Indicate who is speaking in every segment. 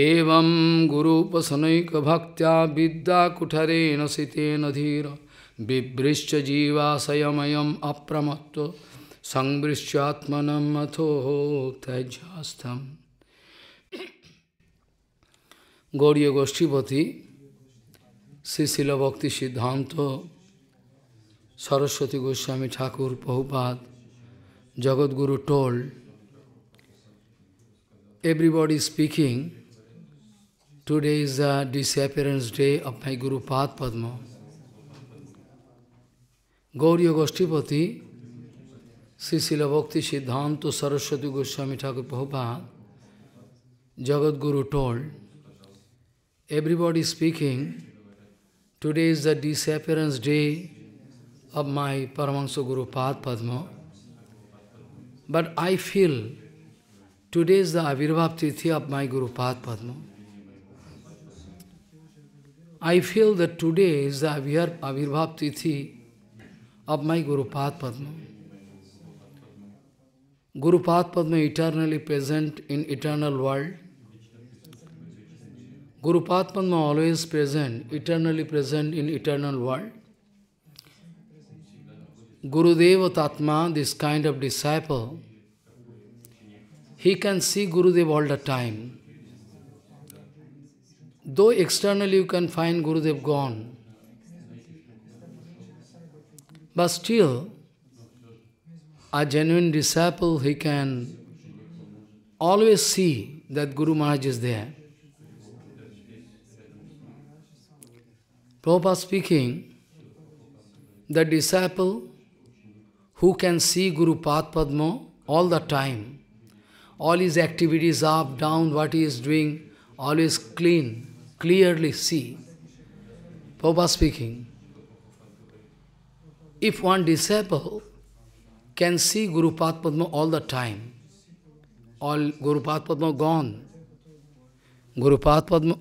Speaker 1: एवं गुरुपसनैकभक्त्या विद्याकुठरेण सितेन धीर बिभृश्च जीवाशयमयम् अप्रमत्व संवृश्चात्मनम अथो त्यजास्थम गौरी गोष्ठीपति श्रीशिल भक्ति सिद्धांत Saraswati Goswami Thakur Prabhupada, Jagadguru told, everybody speaking, Today is the uh, disappearance day of my Guru Pad Padma. Gauriya Goshtipati, Sisila Bhakti Siddhanta Saraswati Goswami Thakur Prabhupada, Jagat Guru told, everybody speaking, today is the disappearance day of my Paramahansa Guru Pad Padma. But I feel today is the Avirabhav of my Guru Pad Padma. I feel that today is the Avihar Avirbhav Tithi of my Gurupath Padma. Gurupath Padma eternally present in eternal world. Gurupath Padma always present, eternally present in eternal world. Guru Deva Tatma, this kind of disciple, he can see Gurudev all the time though externally you can find Gurudev gone, but still, a genuine disciple, he can always see that Guru Maharaj is there. Prabhupada speaking, the disciple who can see Guru Padma all the time, all his activities up, down, what he is doing, always clean, clearly see, Papa speaking, if one disciple can see Guru Padma all the time, all Guru Padma gone, Guru Padma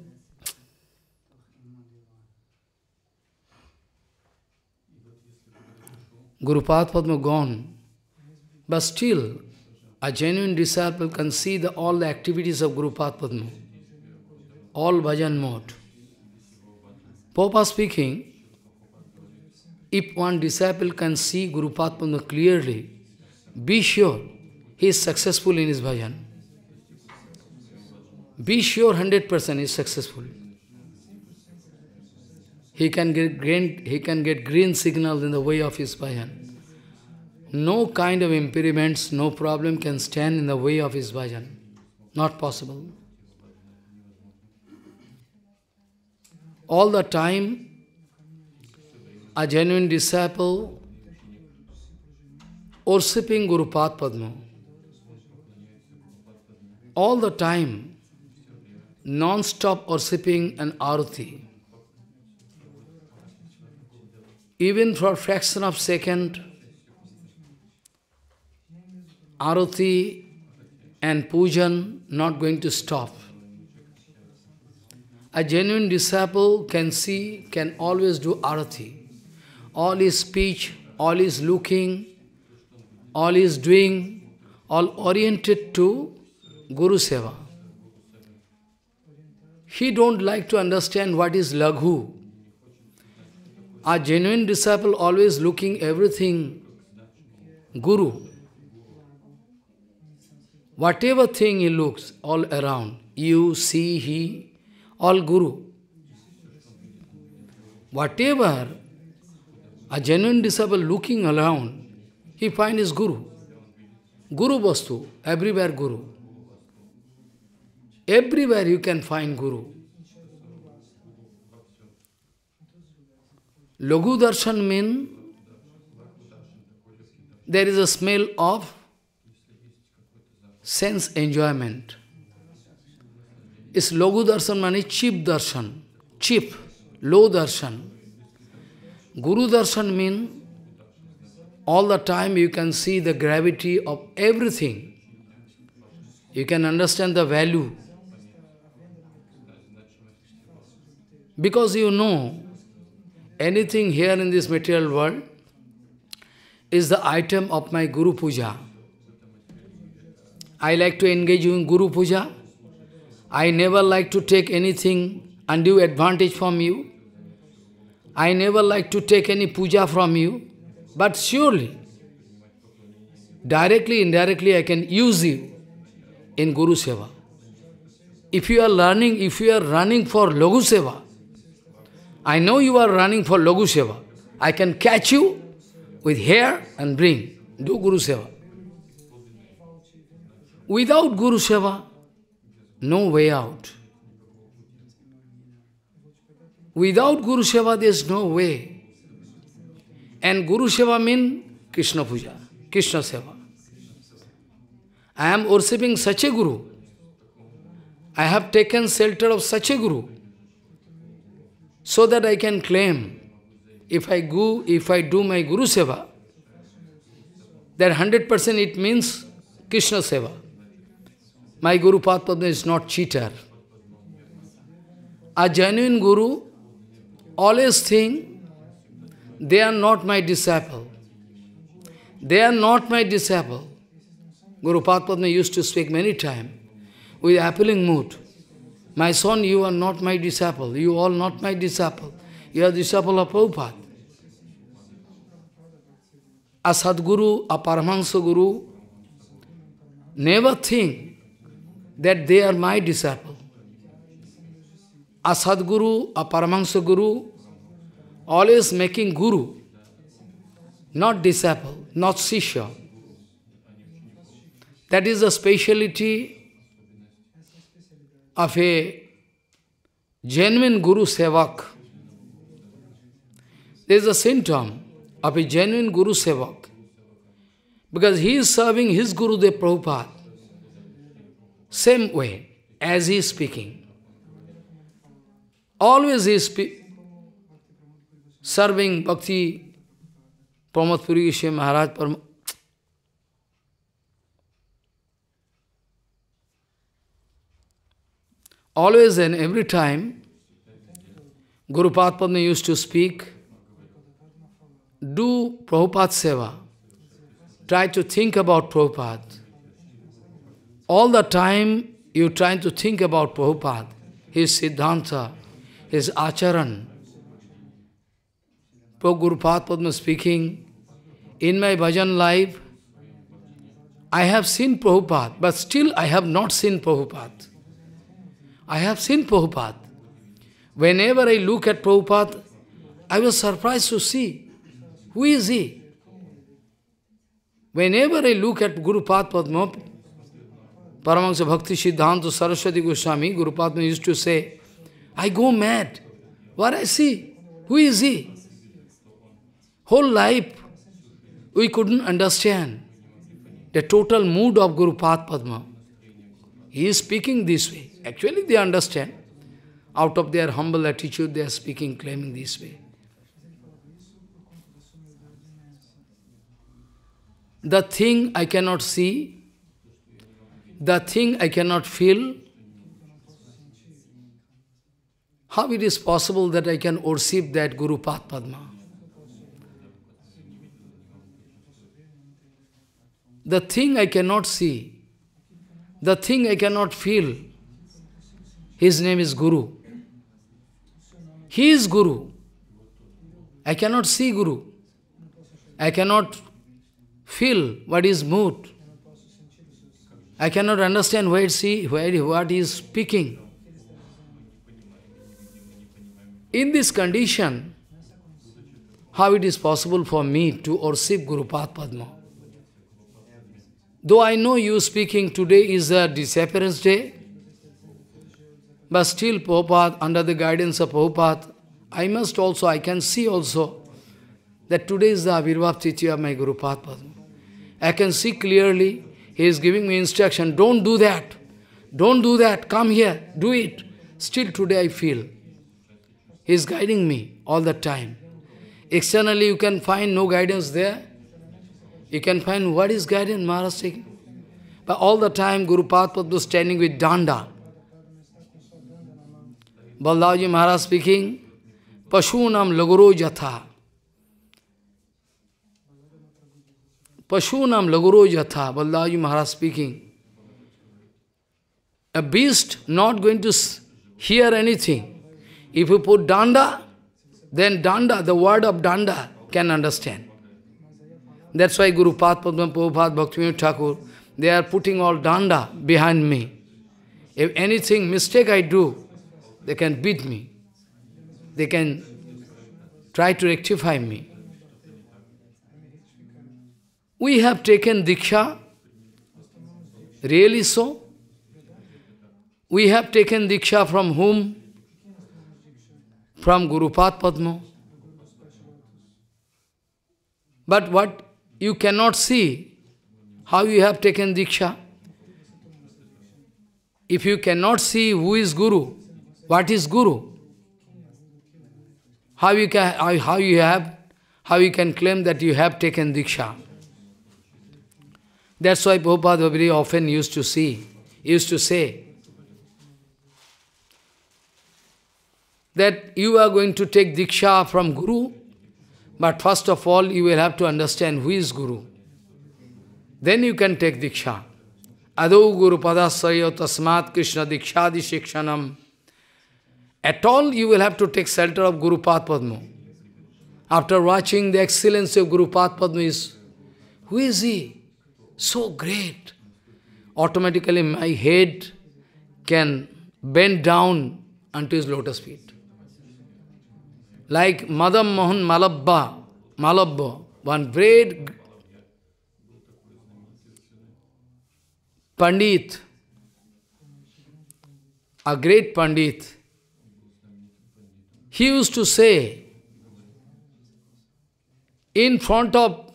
Speaker 1: Gurupath Padma gone, but still a genuine disciple can see the, all the activities of Gurupath Padma all bhajan mode. Popa speaking, if one disciple can see Guru Padma clearly, be sure he is successful in his bhajan. Be sure 100% is successful. He can, get green, he can get green signal in the way of his bhajan. No kind of impediments, no problem can stand in the way of his bhajan. Not possible. all the time, a genuine disciple worshipping Guru Padma. All the time, non-stop worshipping an Aruti. Even for a fraction of second, Aruti and Pujan not going to stop. A genuine disciple can see, can always do arati. All his speech, all his looking, all his doing, all oriented to Guru Seva. He don't like to understand what is laghu. A genuine disciple always looking everything Guru. Whatever thing he looks all around, you see he all Guru. Whatever a genuine disciple looking around, he finds his Guru. Guru Vastu, everywhere Guru. Everywhere you can find Guru. Logu darshan means there is a smell of sense enjoyment. Is Logu darshan means cheap darshan, cheap, low darshan. Guru darshan means all the time you can see the gravity of everything. You can understand the value. Because you know anything here in this material world is the item of my Guru Puja. I like to engage you in Guru Puja. I never like to take anything undue advantage from you. I never like to take any puja from you. But surely, directly, indirectly, I can use you in Guru Seva. If you are learning, if you are running for Logu Seva, I know you are running for Logu Seva. I can catch you with hair and bring. Do Guru Seva. Without Guru Seva, no way out. Without Guru Seva, there is no way. And Guru Seva means Krishna Puja, Krishna Seva. I am worshipping such a Guru. I have taken shelter of such a Guru. So that I can claim, if I go, if I do my Guru Seva, that 100% it means Krishna Seva. My Guru Padma is not cheater. A genuine Guru always think they are not my disciple. They are not my disciple. Guru Padma used to speak many times with appealing mood. My son, you are not my disciple. You all not my disciple. You are disciple of Prabhupada. A Sadguru, a Paramahansa Guru, never think that they are my disciple. A Sadguru, a Paramahansa Guru, always making Guru, not disciple, not Sisha. That is the speciality of a genuine Guru Sevak. There is a symptom of a genuine Guru Sevak. Because he is serving his Gurudev Prabhupada. Same way as he is speaking. Always he is serving Bhakti Pramod Puri Maharaj Param Always and every time Guru Padma used to speak, do Prabhupada Seva. Try to think about Prabhupada. All the time you trying to think about Prabhupada, his Siddhanta, his Acharan. Pro Gurupath Padma speaking, in my bhajan life, I have seen Prabhupada, but still I have not seen Prabhupada. I have seen Prabhupada. Whenever I look at Prabhupada, I was surprised to see, who is he? Whenever I look at Guru Padma, Paramahansa Bhakti Siddhanta Saraswati Goswami, Gurupatma used to say, I go mad. What I see? Who is he? Whole life, we couldn't understand the total mood of Gurupath Padma. He is speaking this way. Actually, they understand. Out of their humble attitude, they are speaking, claiming this way. The thing I cannot see, the thing I cannot feel. How it is possible that I can worship that Guru Path Padma? The thing I cannot see, the thing I cannot feel, his name is Guru. He is Guru. I cannot see Guru. I cannot feel what is mood. I cannot understand where she, where, what he is speaking. In this condition, how it is possible for me to worship Guru Padma? Though I know you speaking today is a disappearance day, but still Prabhupada, under the guidance of Prabhupada, I must also, I can see also, that today is the Avirvab Titi of my Guru Padma. I can see clearly he is giving me instruction, don't do that. Don't do that. Come here. Do it. Still today I feel. He is guiding me all the time. Externally you can find no guidance there. You can find what is guidance Maharaj taking. But all the time Guru Padma was standing with Danda. Balaji Maharaj speaking, Pashunam laguro jatha. Pashunam laguro yatha, Baldaji Maharaj speaking. A beast not going to hear anything. If you put danda, then danda, the word of danda, can understand. That's why Guru Pad Padma Prabhupada Bhaktivinoda Thakur, they are putting all danda behind me. If anything mistake I do, they can beat me. They can try to rectify me. We have taken Diksha. Really so? We have taken Diksha from whom? From Gurupat Padma. But what you cannot see, how you have taken Diksha. If you cannot see who is Guru, what is Guru, how you, can, how you have, how you can claim that you have taken Diksha. That's why Prabhupada very often used to see, used to say, that you are going to take Diksha from Guru, but first of all you will have to understand who is Guru. Then you can take Diksha. Adau Guru Padasaya Tasmat Krishna Diksha Shikshanam. At all you will have to take shelter of Guru Padma. After watching the excellence of Guru Padma is, who is he? so great. Automatically my head can bend down unto his lotus feet. Like Madam Mohan Malabba, Malabba, one great Pandit, a great Pandit, he used to say, in front of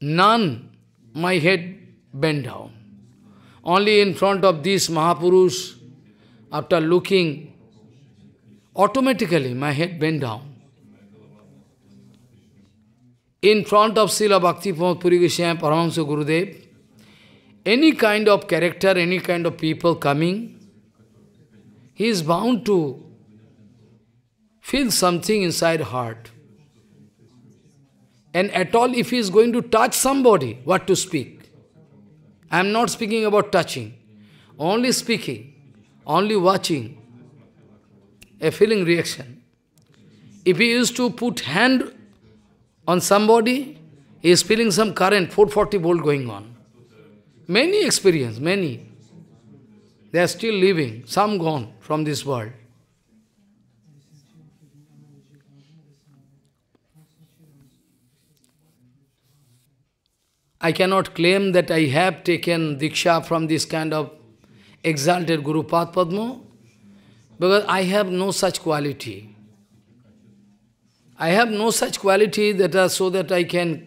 Speaker 1: none, my head bent down. Only in front of this Mahapurush, after looking, automatically my head bent down. In front of Srila Bhakti Puri Goswami Paramahansa Gurudev, any kind of character, any kind of people coming, he is bound to feel something inside heart. And at all, if he is going to touch somebody, what to speak? I am not speaking about touching, only speaking, only watching, a feeling reaction. If he used to put hand on somebody, he is feeling some current, 440 volt going on. Many experience, many. They are still living, some gone from this world. I cannot claim that I have taken Diksha from this kind of exalted Guru Pad Padma, because I have no such quality. I have no such quality that are so that I can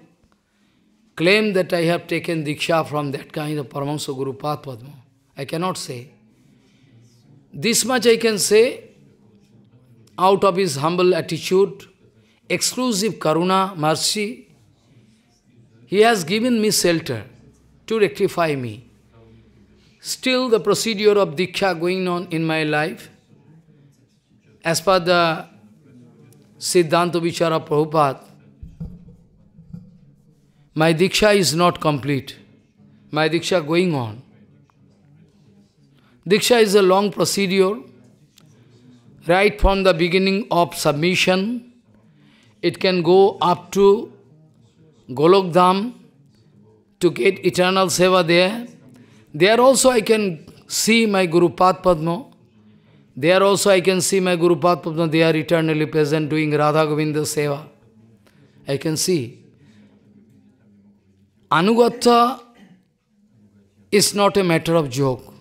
Speaker 1: claim that I have taken Diksha from that kind of Paramahansa Guru Pad Padma. I cannot say. This much I can say, out of his humble attitude, exclusive karuna, mercy, he has given me shelter to rectify me. Still the procedure of Diksha going on in my life, as per the Siddhanta Vichara Prabhupada, my Diksha is not complete. My Diksha going on. Diksha is a long procedure, right from the beginning of submission, it can go up to Golokdham to get eternal seva there. There also I can see my Guru Padma. There also I can see my Guru Padma. They are eternally present doing Radha Govinda seva. I can see. Anugatha is not a matter of joke.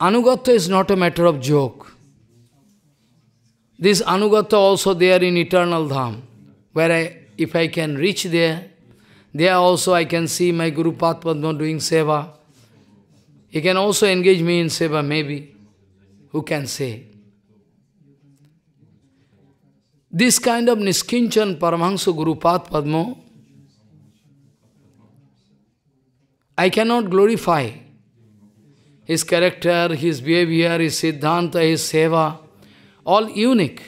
Speaker 1: Anugatha is not a matter of joke. This Anugatha also there in eternal dham, where I if I can reach there, there also I can see my Guru Padma doing seva. He can also engage me in seva, maybe. Who can say? This kind of Niskinchan Paramahansa Guru Padma, I cannot glorify his character, his behavior, his siddhanta, his seva, all unique.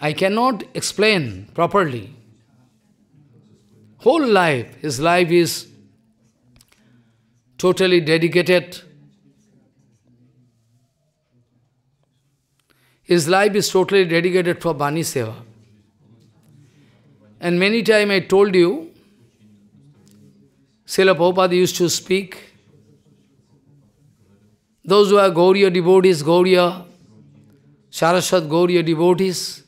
Speaker 1: I cannot explain properly whole life, his life is totally dedicated. His life is totally dedicated for Bani Seva. And many times I told you, Srila Prabhupada used to speak, those who are Gauriya devotees, Gauriya, Saraswat Gauriya devotees,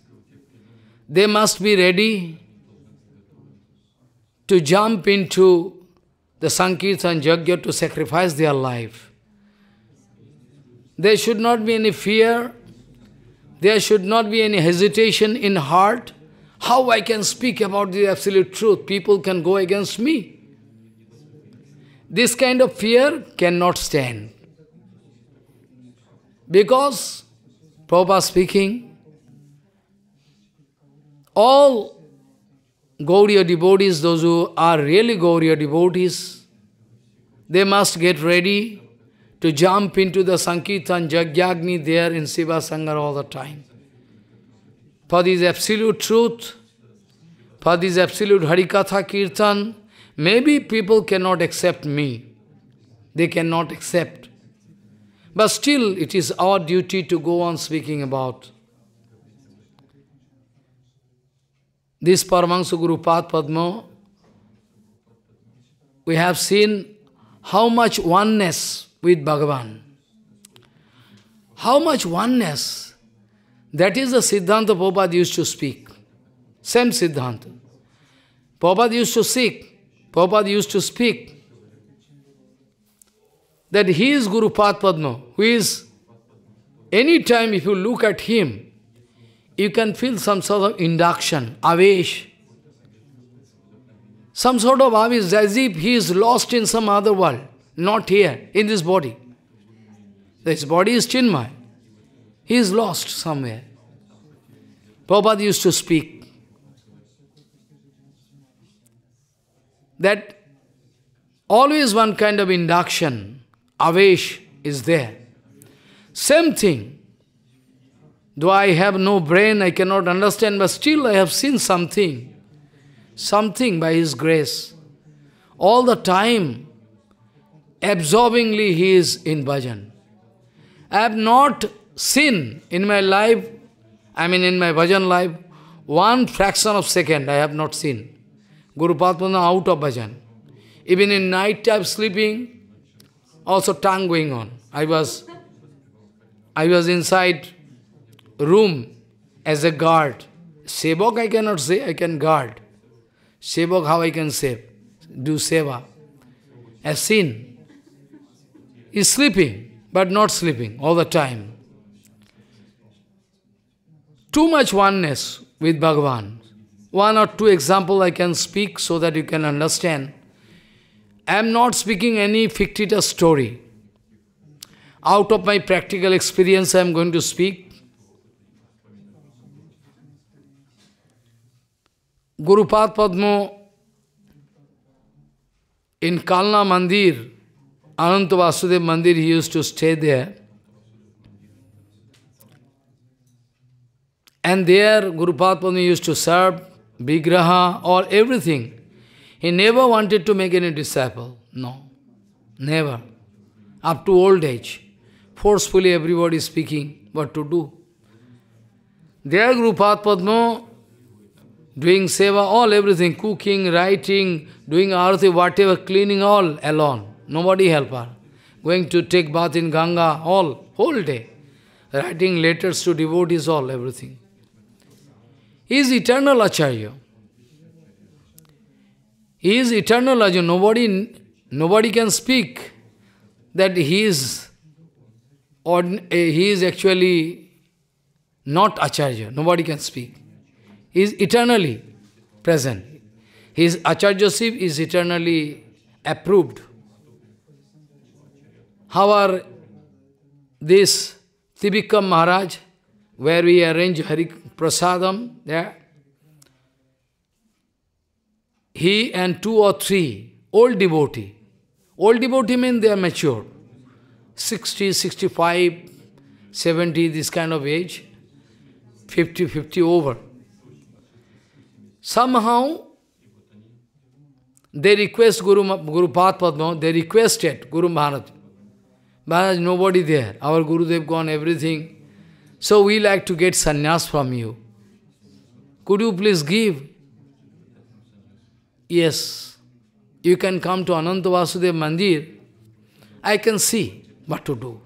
Speaker 1: they must be ready to jump into the Sankirtan Yajna to sacrifice their life. There should not be any fear, there should not be any hesitation in heart. How I can speak about the absolute truth? People can go against me. This kind of fear cannot stand. Because, Prabhupada speaking, all Gauriya devotees, those who are really Gauriya devotees, they must get ready to jump into the Sankirtan Jagyagni there in Siva Sangar all the time. For this absolute truth, for this absolute Harikatha Kirtan, maybe people cannot accept me. They cannot accept. But still, it is our duty to go on speaking about This Paramahansa Guru Pad Padma, we have seen how much oneness with Bhagavan. How much oneness. That is the Siddhanta Prabhupada used to speak. Same Siddhanta. Prabhupada used to speak. Prabhupada used to speak. That he is Guru Pad Padma, who is, any time if you look at him, you can feel some sort of induction, avesh. Some sort of avesh, as if he is lost in some other world, not here, in this body. This body is Chinmay. He is lost somewhere. Prabhupada used to speak that always one kind of induction, avesh is there. Same thing, Though I have no brain, I cannot understand, but still I have seen something, something by His grace. All the time, absorbingly He is in bhajan. I have not seen in my life, I mean in my bhajan life, one fraction of second I have not seen. Guru Padmanabha out of bhajan. Even in night time sleeping, also tongue going on. I was, I was inside room as a guard. Sevak I cannot say, I can guard. Sevak how I can save? Do seva. As seen. Is sleeping, but not sleeping all the time. Too much oneness with Bhagavan. One or two example I can speak so that you can understand. I am not speaking any fictitious story. Out of my practical experience I am going to speak Gurupad Padmo in Kalna Mandir, Ananta Vasudev Mandir, he used to stay there. And there Gurupad Padmo used to serve Vigraha or everything. He never wanted to make any disciple. No. Never. Up to old age. Forcefully everybody is speaking what to do. There Gurupad Padmo doing seva, all everything, cooking, writing, doing arati, whatever, cleaning, all alone. Nobody help her. Going to take bath in Ganga, all, whole day. Writing letters to devotees, all, everything. He is eternal Acharya. He is eternal Acharya. Nobody, nobody can speak that he is, or, eh, he is actually not Acharya. Nobody can speak. He is eternally present. His acharya'ship is eternally approved. How are this Tibikam Maharaj, where we arrange Hari Prasadam, there? He and two or three old devotee. Old devotee means they are mature. 60, 65, 70, this kind of age. 50, 50 over. Somehow, they request Guru, Guru Path Padma, they requested Guru Maharaj. Maharaj, nobody there. Our Guru Gurudev gone, everything. So we like to get sannyas from you. Could you please give? Yes. You can come to Ananta Vasudev Mandir. I can see what to do.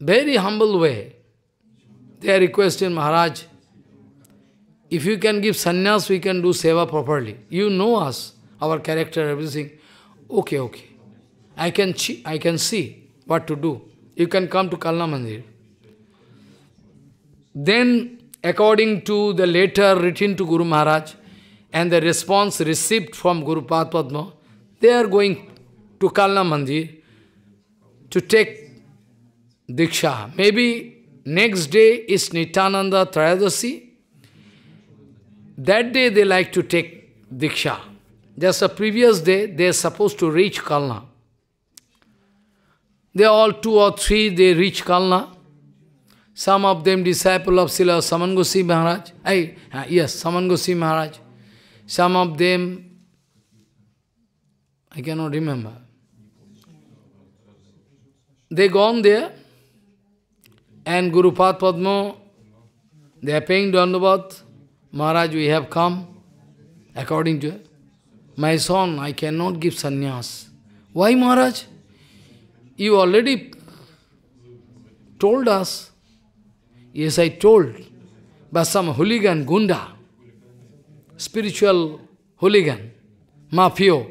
Speaker 1: Very humble way. They are requesting Maharaj, if you can give sannyas, we can do seva properly. You know us, our character, everything. Okay, okay. I can, I can see what to do. You can come to Kalna Mandir. Then, according to the letter written to Guru Maharaj and the response received from Guru Padma, they are going to Kalna Mandir to take Diksha. Maybe next day is Nityananda Trayadasi that day they like to take Diksha. Just the previous day, they are supposed to reach Kalna. They all two or three, they reach Kalna. Some of them disciple of Srila Saman Goswami Maharaj. Hey, uh, yes, Saman Goswami Maharaj. Some of them, I cannot remember. They gone there, and Guru Pad Padma, they are paying Dandavat. Maharaj, we have come according to my son, I cannot give sannyas. Why, Maharaj? You already told us. Yes, I told. But some hooligan, gunda, spiritual hooligan, mafio,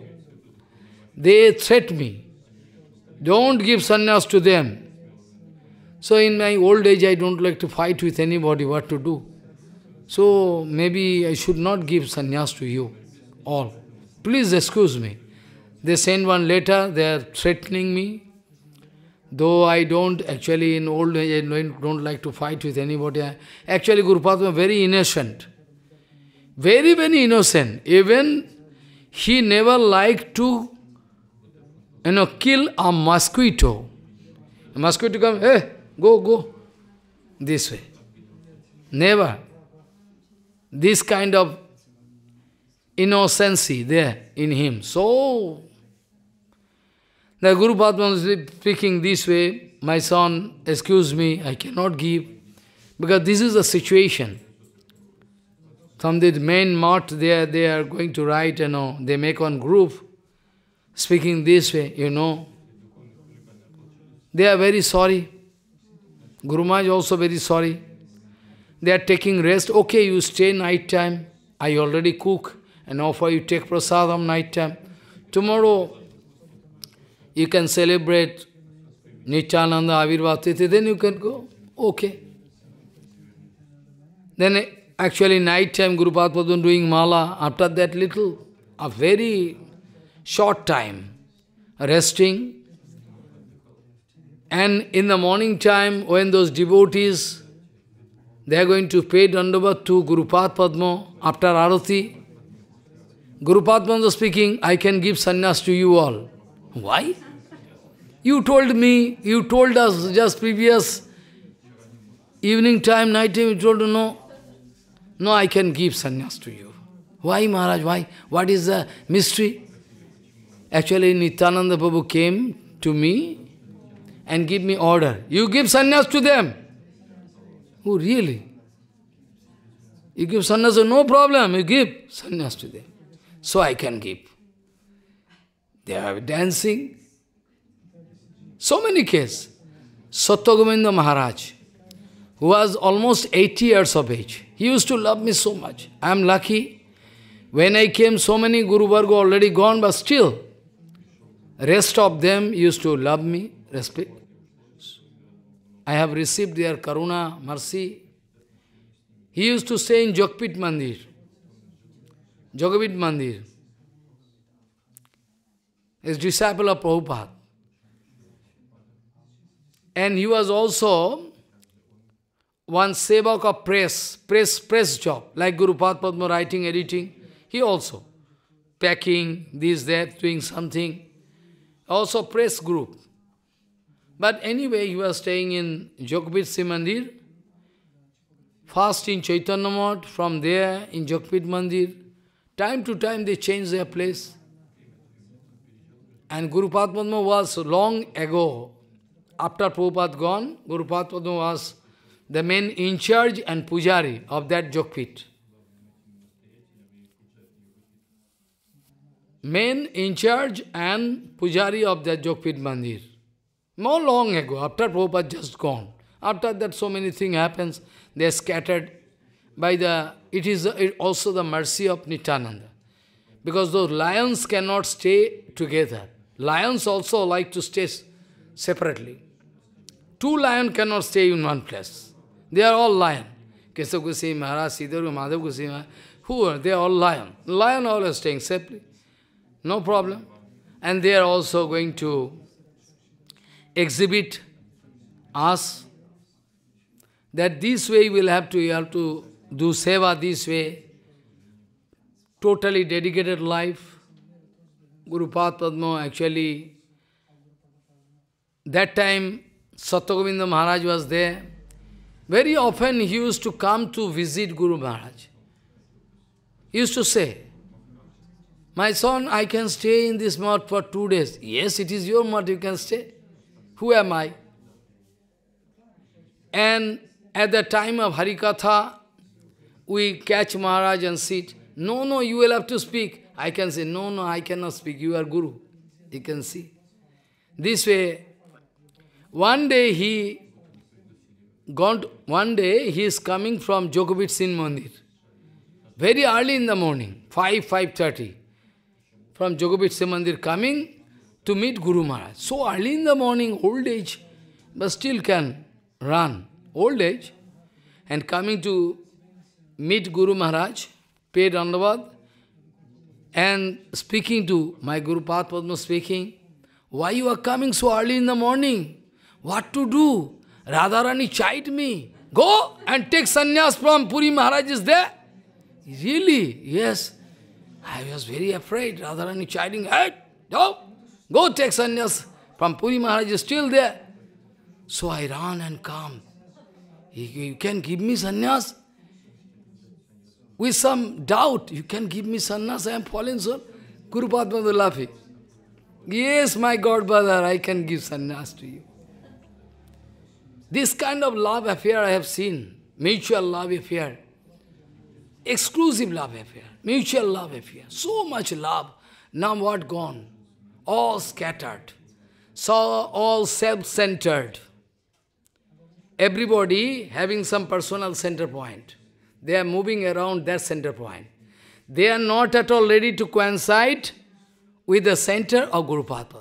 Speaker 1: they threat me. Don't give sannyas to them. So in my old age, I don't like to fight with anybody what to do. So maybe I should not give sannyas to you all. Please excuse me. They send one letter, they are threatening me. Though I don't, actually in old age, I don't like to fight with anybody. Actually, Guru Padma very innocent. Very, very innocent. Even he never liked to, you know, kill a mosquito. A mosquito come, hey, eh, go, go, this way. Never this kind of innocency there in him. So, the Guru Padma is speaking this way, my son, excuse me, I cannot give, because this is the situation. of the main mart there, they are going to write, you know, they make one group, speaking this way, you know. They are very sorry. Guru Maharaj also very sorry. They are taking rest. Okay, you stay night time. I already cook and offer you take prasadam night time. Tomorrow you can celebrate Nityananda Avirvatiti, then you can go. Okay. Then actually night time Guru Padmadan doing mala, after that little, a very short time, resting. And in the morning time, when those devotees they are going to pay Dandavat to Guru Padma after Arati. Gurupat Padma speaking, I can give sannyas to you all. Why? You told me, you told us just previous evening time, night time, you told no. No, I can give sannyas to you. Why, Maharaj, why? What is the mystery? Actually, Nityananda Babu came to me and give me order. You give sannyas to them. Oh, really? You give sannyas, no problem, you give sannyas to them. So I can give. They are dancing. So many cases. Satyagovinda Maharaj, who was almost 80 years of age, he used to love me so much. I am lucky. When I came, so many Guru Varga already gone, but still, rest of them used to love me, respect. I have received their karuna, mercy. He used to stay in Jogpit Mandir. Jogpit Mandir. Is disciple of Prabhupada. And he was also one sevak of press, press, press job, like Guru Padma writing, editing. He also packing, this, that, doing something. Also press group. But anyway, he was staying in Jokpitsi Mandir, first in Chaitanya from there in Jokpit Mandir. Time to time they changed their place. And Guru Padma was long ago, after Prabhupada gone, Guru Padma was the main in charge and pujari of that Jokpit. Main in charge and pujari of that Jokpit Mandir. Not long ago, after Prabhupada just gone. After that, so many things happens. They are scattered by the... It is also the mercy of Nityananda. Because those lions cannot stay together. Lions also like to stay separately. Two lions cannot stay in one place. They are all lion. Keshav Goswami Maharaj, Siddharu, Madhav Goswami who are? They all lion. Lion all are staying separately. No problem. And they are also going to exhibit us that this way you will have to, you have to do seva this way, totally dedicated life. Guru Padma actually, that time Satyagovinda Maharaj was there. Very often he used to come to visit Guru Maharaj. He used to say, my son, I can stay in this mud for two days. Yes, it is your mud, you can stay. Who am I? And at the time of Harikatha, we catch Maharaj and sit. No, no, you will have to speak. I can say, no, no, I cannot speak. You are Guru. You can see. This way, one day he got. one day he is coming from Jokovit Sin Mandir. Very early in the morning, 5, 5.30. From Jokovit Sin Mandir coming, to meet Guru Maharaj. So early in the morning, old age, but still can run. Old age, and coming to meet Guru Maharaj, paid Dandavad, and speaking to my Guru Path Padma speaking, why you are coming so early in the morning? What to do? Radharani chide me. Go and take sannyas from Puri Maharaj is there. Really? Yes. I was very afraid. Radharani chiding, hey, no, Go take sannyas from Puri Maharaj is still there. So I run and come. You can give me sannyas? With some doubt, you can give me sannyas, I am falling soul. Guru Padmadu laughing. Yes, my godfather, I can give sannyas to you. This kind of love affair I have seen, mutual love affair, exclusive love affair, mutual love affair, so much love, now what gone? all scattered, so all self-centered. Everybody having some personal center point. They are moving around that center point. They are not at all ready to coincide with the center of Guru Padma.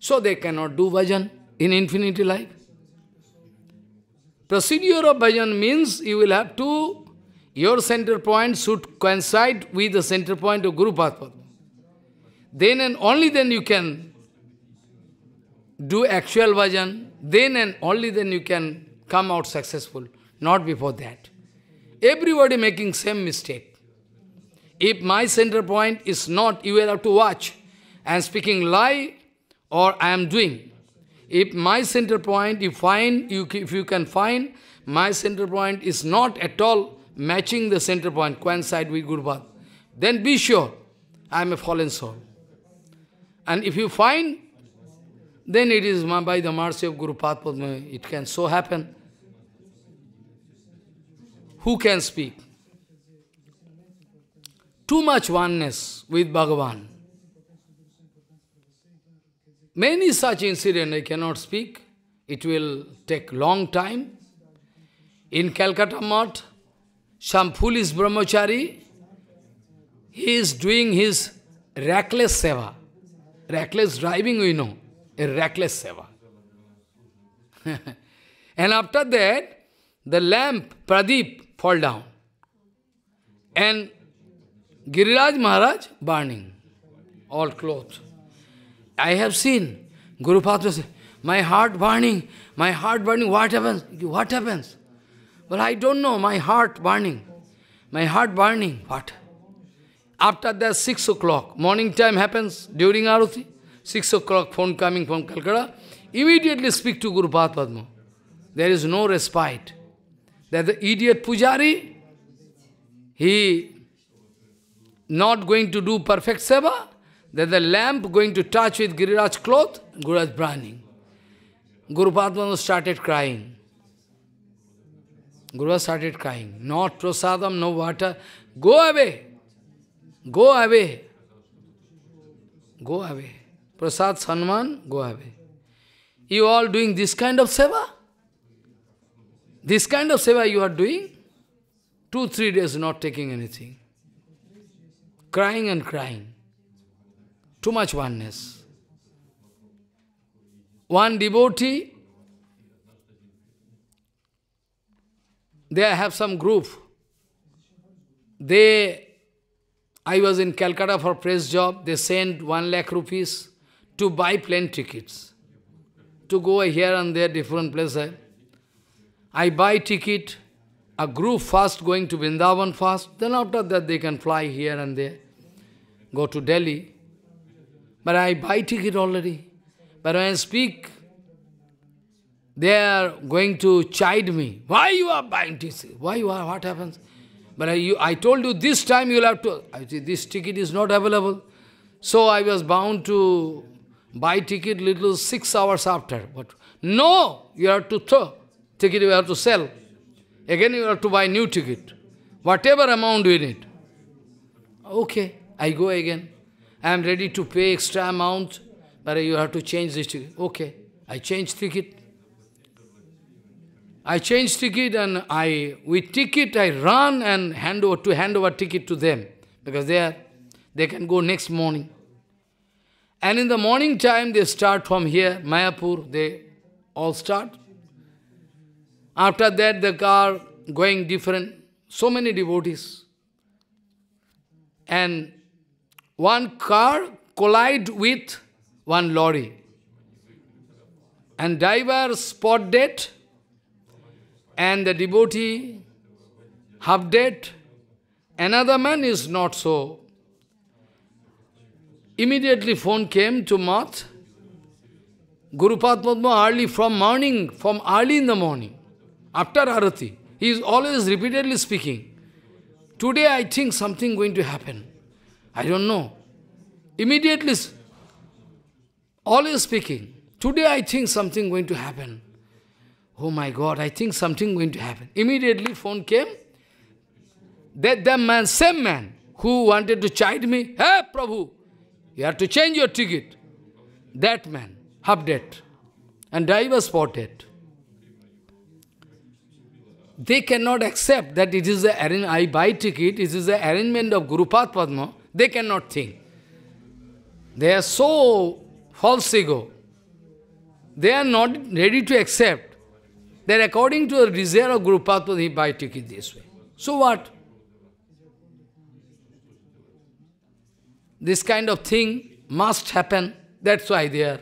Speaker 1: So they cannot do bhajan in infinity life. Procedure of bhajan means you will have to, your center point should coincide with the center point of Guru Padma then and only then you can do actual bhajan, then and only then you can come out successful, not before that. Everybody making same mistake. If my center point is not, you will have to watch. I am speaking lie or I am doing. If my center point, you find, you, if you can find, my center point is not at all matching the center point, coincide with Guru Bhad, then be sure I am a fallen soul. And if you find, then it is by the mercy of Guru Padma, it can so happen. Who can speak? Too much oneness with Bhagavan. Many such incidents I cannot speak. It will take long time. In Calcutta Mott, some foolish brahmachari, he is doing his reckless seva. Reckless driving we know, a reckless seva. and after that, the lamp, Pradeep, fall down. And Giriraj Maharaj burning, all clothes. I have seen Guru Patra my heart burning, my heart burning, what happens? What happens? Well, I don't know, my heart burning. My heart burning, what? After that, 6 o'clock, morning time happens during Aruti. 6 o'clock, phone coming from Calcutta. Immediately speak to Guru Padma. There is no respite. That the idiot Pujari, he not going to do perfect seva, that the lamp going to touch with Giriraj cloth, Guru's burning. Guru Padma started crying. Guru started crying. Not prasadam, no water. Go away. Go away. Go away. Prasad Sanman, go away. You all doing this kind of seva? This kind of seva you are doing? Two, three days not taking anything. Crying and crying. Too much oneness. One devotee, they have some group. They I was in Calcutta for press job. They sent one lakh rupees to buy plane tickets, to go here and there, different places. I buy ticket, a group first going to Vrindavan first, then after that they can fly here and there, go to Delhi. But I buy ticket already. But when I speak, they are going to chide me. Why you are buying ticket? Why you are, what happens? But I, you, I told you this time you'll have to. I say, this ticket is not available. So I was bound to buy ticket little six hours after. But no, you have to throw. Ticket you have to sell. Again you have to buy new ticket. Whatever amount you need. Okay, I go again. I am ready to pay extra amount, but you have to change this ticket. Okay, I change ticket. I change ticket and I, with ticket, I run and hand over, to hand over ticket to them because they are, they can go next morning. And in the morning time, they start from here, Mayapur, they all start. After that, the car going different, so many devotees. And one car collide with one lorry. And driver spot dead and the devotee half dead, another man is not so. Immediately phone came to Math. Guru Padma early from morning, from early in the morning, after Arati. He is always repeatedly speaking. Today I think something going to happen. I don't know. Immediately, always speaking. Today I think something going to happen oh my God, I think something going to happen. Immediately phone came. That, that man, same man, who wanted to chide me, hey Prabhu, you have to change your ticket. That man, half dead. And driver spotted. They cannot accept that it is a I arrangement, I buy ticket, it is the arrangement of Guru Padma. They cannot think. They are so false ego. They are not ready to accept that according to the desire of Guru Patpada, he buy ticket this way. So what? This kind of thing must happen. That's why they are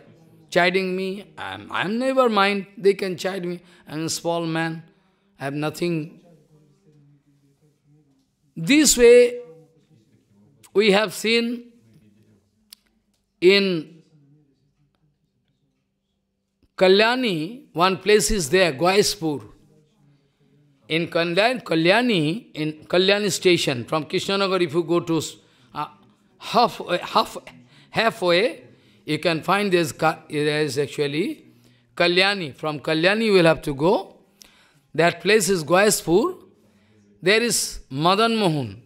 Speaker 1: chiding me. I'm, I'm never mind. They can chide me. I'm a small man. I have nothing. This way, we have seen in Kalyani, one place is there, Gwaispur. In Kalyani, Kalyani, in Kalyani station, from Krishnanagar, if you go to uh, half, half, halfway, you can find this, there is actually Kalyani. From Kalyani, you will have to go. That place is Gwaispur. There is Madan Mohan.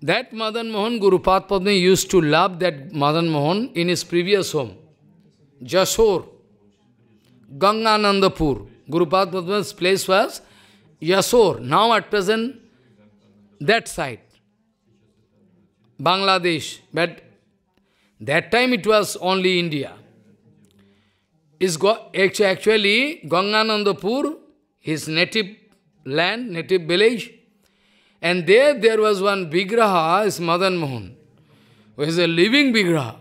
Speaker 1: That Madan Mohan, Guru Padma used to love that Madan Mohan in his previous home. Jasur, Ganganandapur. Guru Padman's place was Yasur. Now at present, that side, Bangladesh. But that time it was only India. Is actually Ganganandapur, his native land, native village. And there, there was one Vigraha, is Madan Mohan, who is a living Vigraha.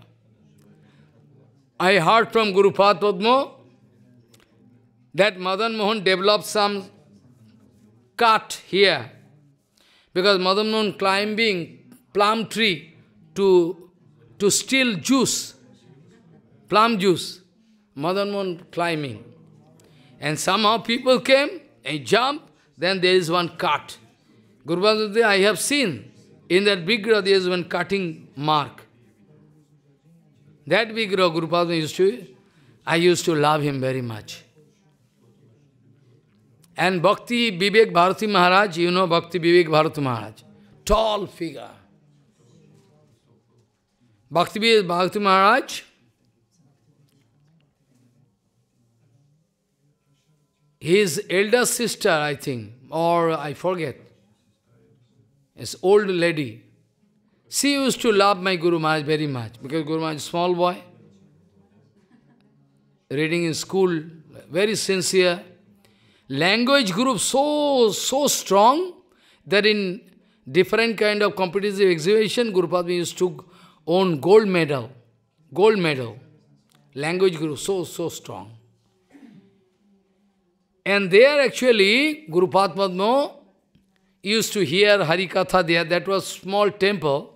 Speaker 1: I heard from Guru Padma that Madan Mohan developed some cut here because Madan Mohan climbing plum tree to, to steal juice, plum juice, Madan Mohan climbing. And somehow people came and jump, then there is one cut. Guru Bhattad, I have seen in that big there is one cutting mark. That Vigraha Gurupada used to, I used to love him very much. And Bhakti Vivek Bharati Maharaj, you know Bhakti Vivek Bharati Maharaj, tall figure. Bhakti Vivek Bharati Maharaj, his elder sister, I think, or I forget, his old lady, she used to love my Guru Maharaj very much, because Guru Maharaj is small boy, reading in school, very sincere. Language group so, so strong that in different kind of competitive exhibition, Guru Padma used to own gold medal. Gold medal. Language group so, so strong. And there actually, Guru Padma used to hear Harikatha there, that was small temple.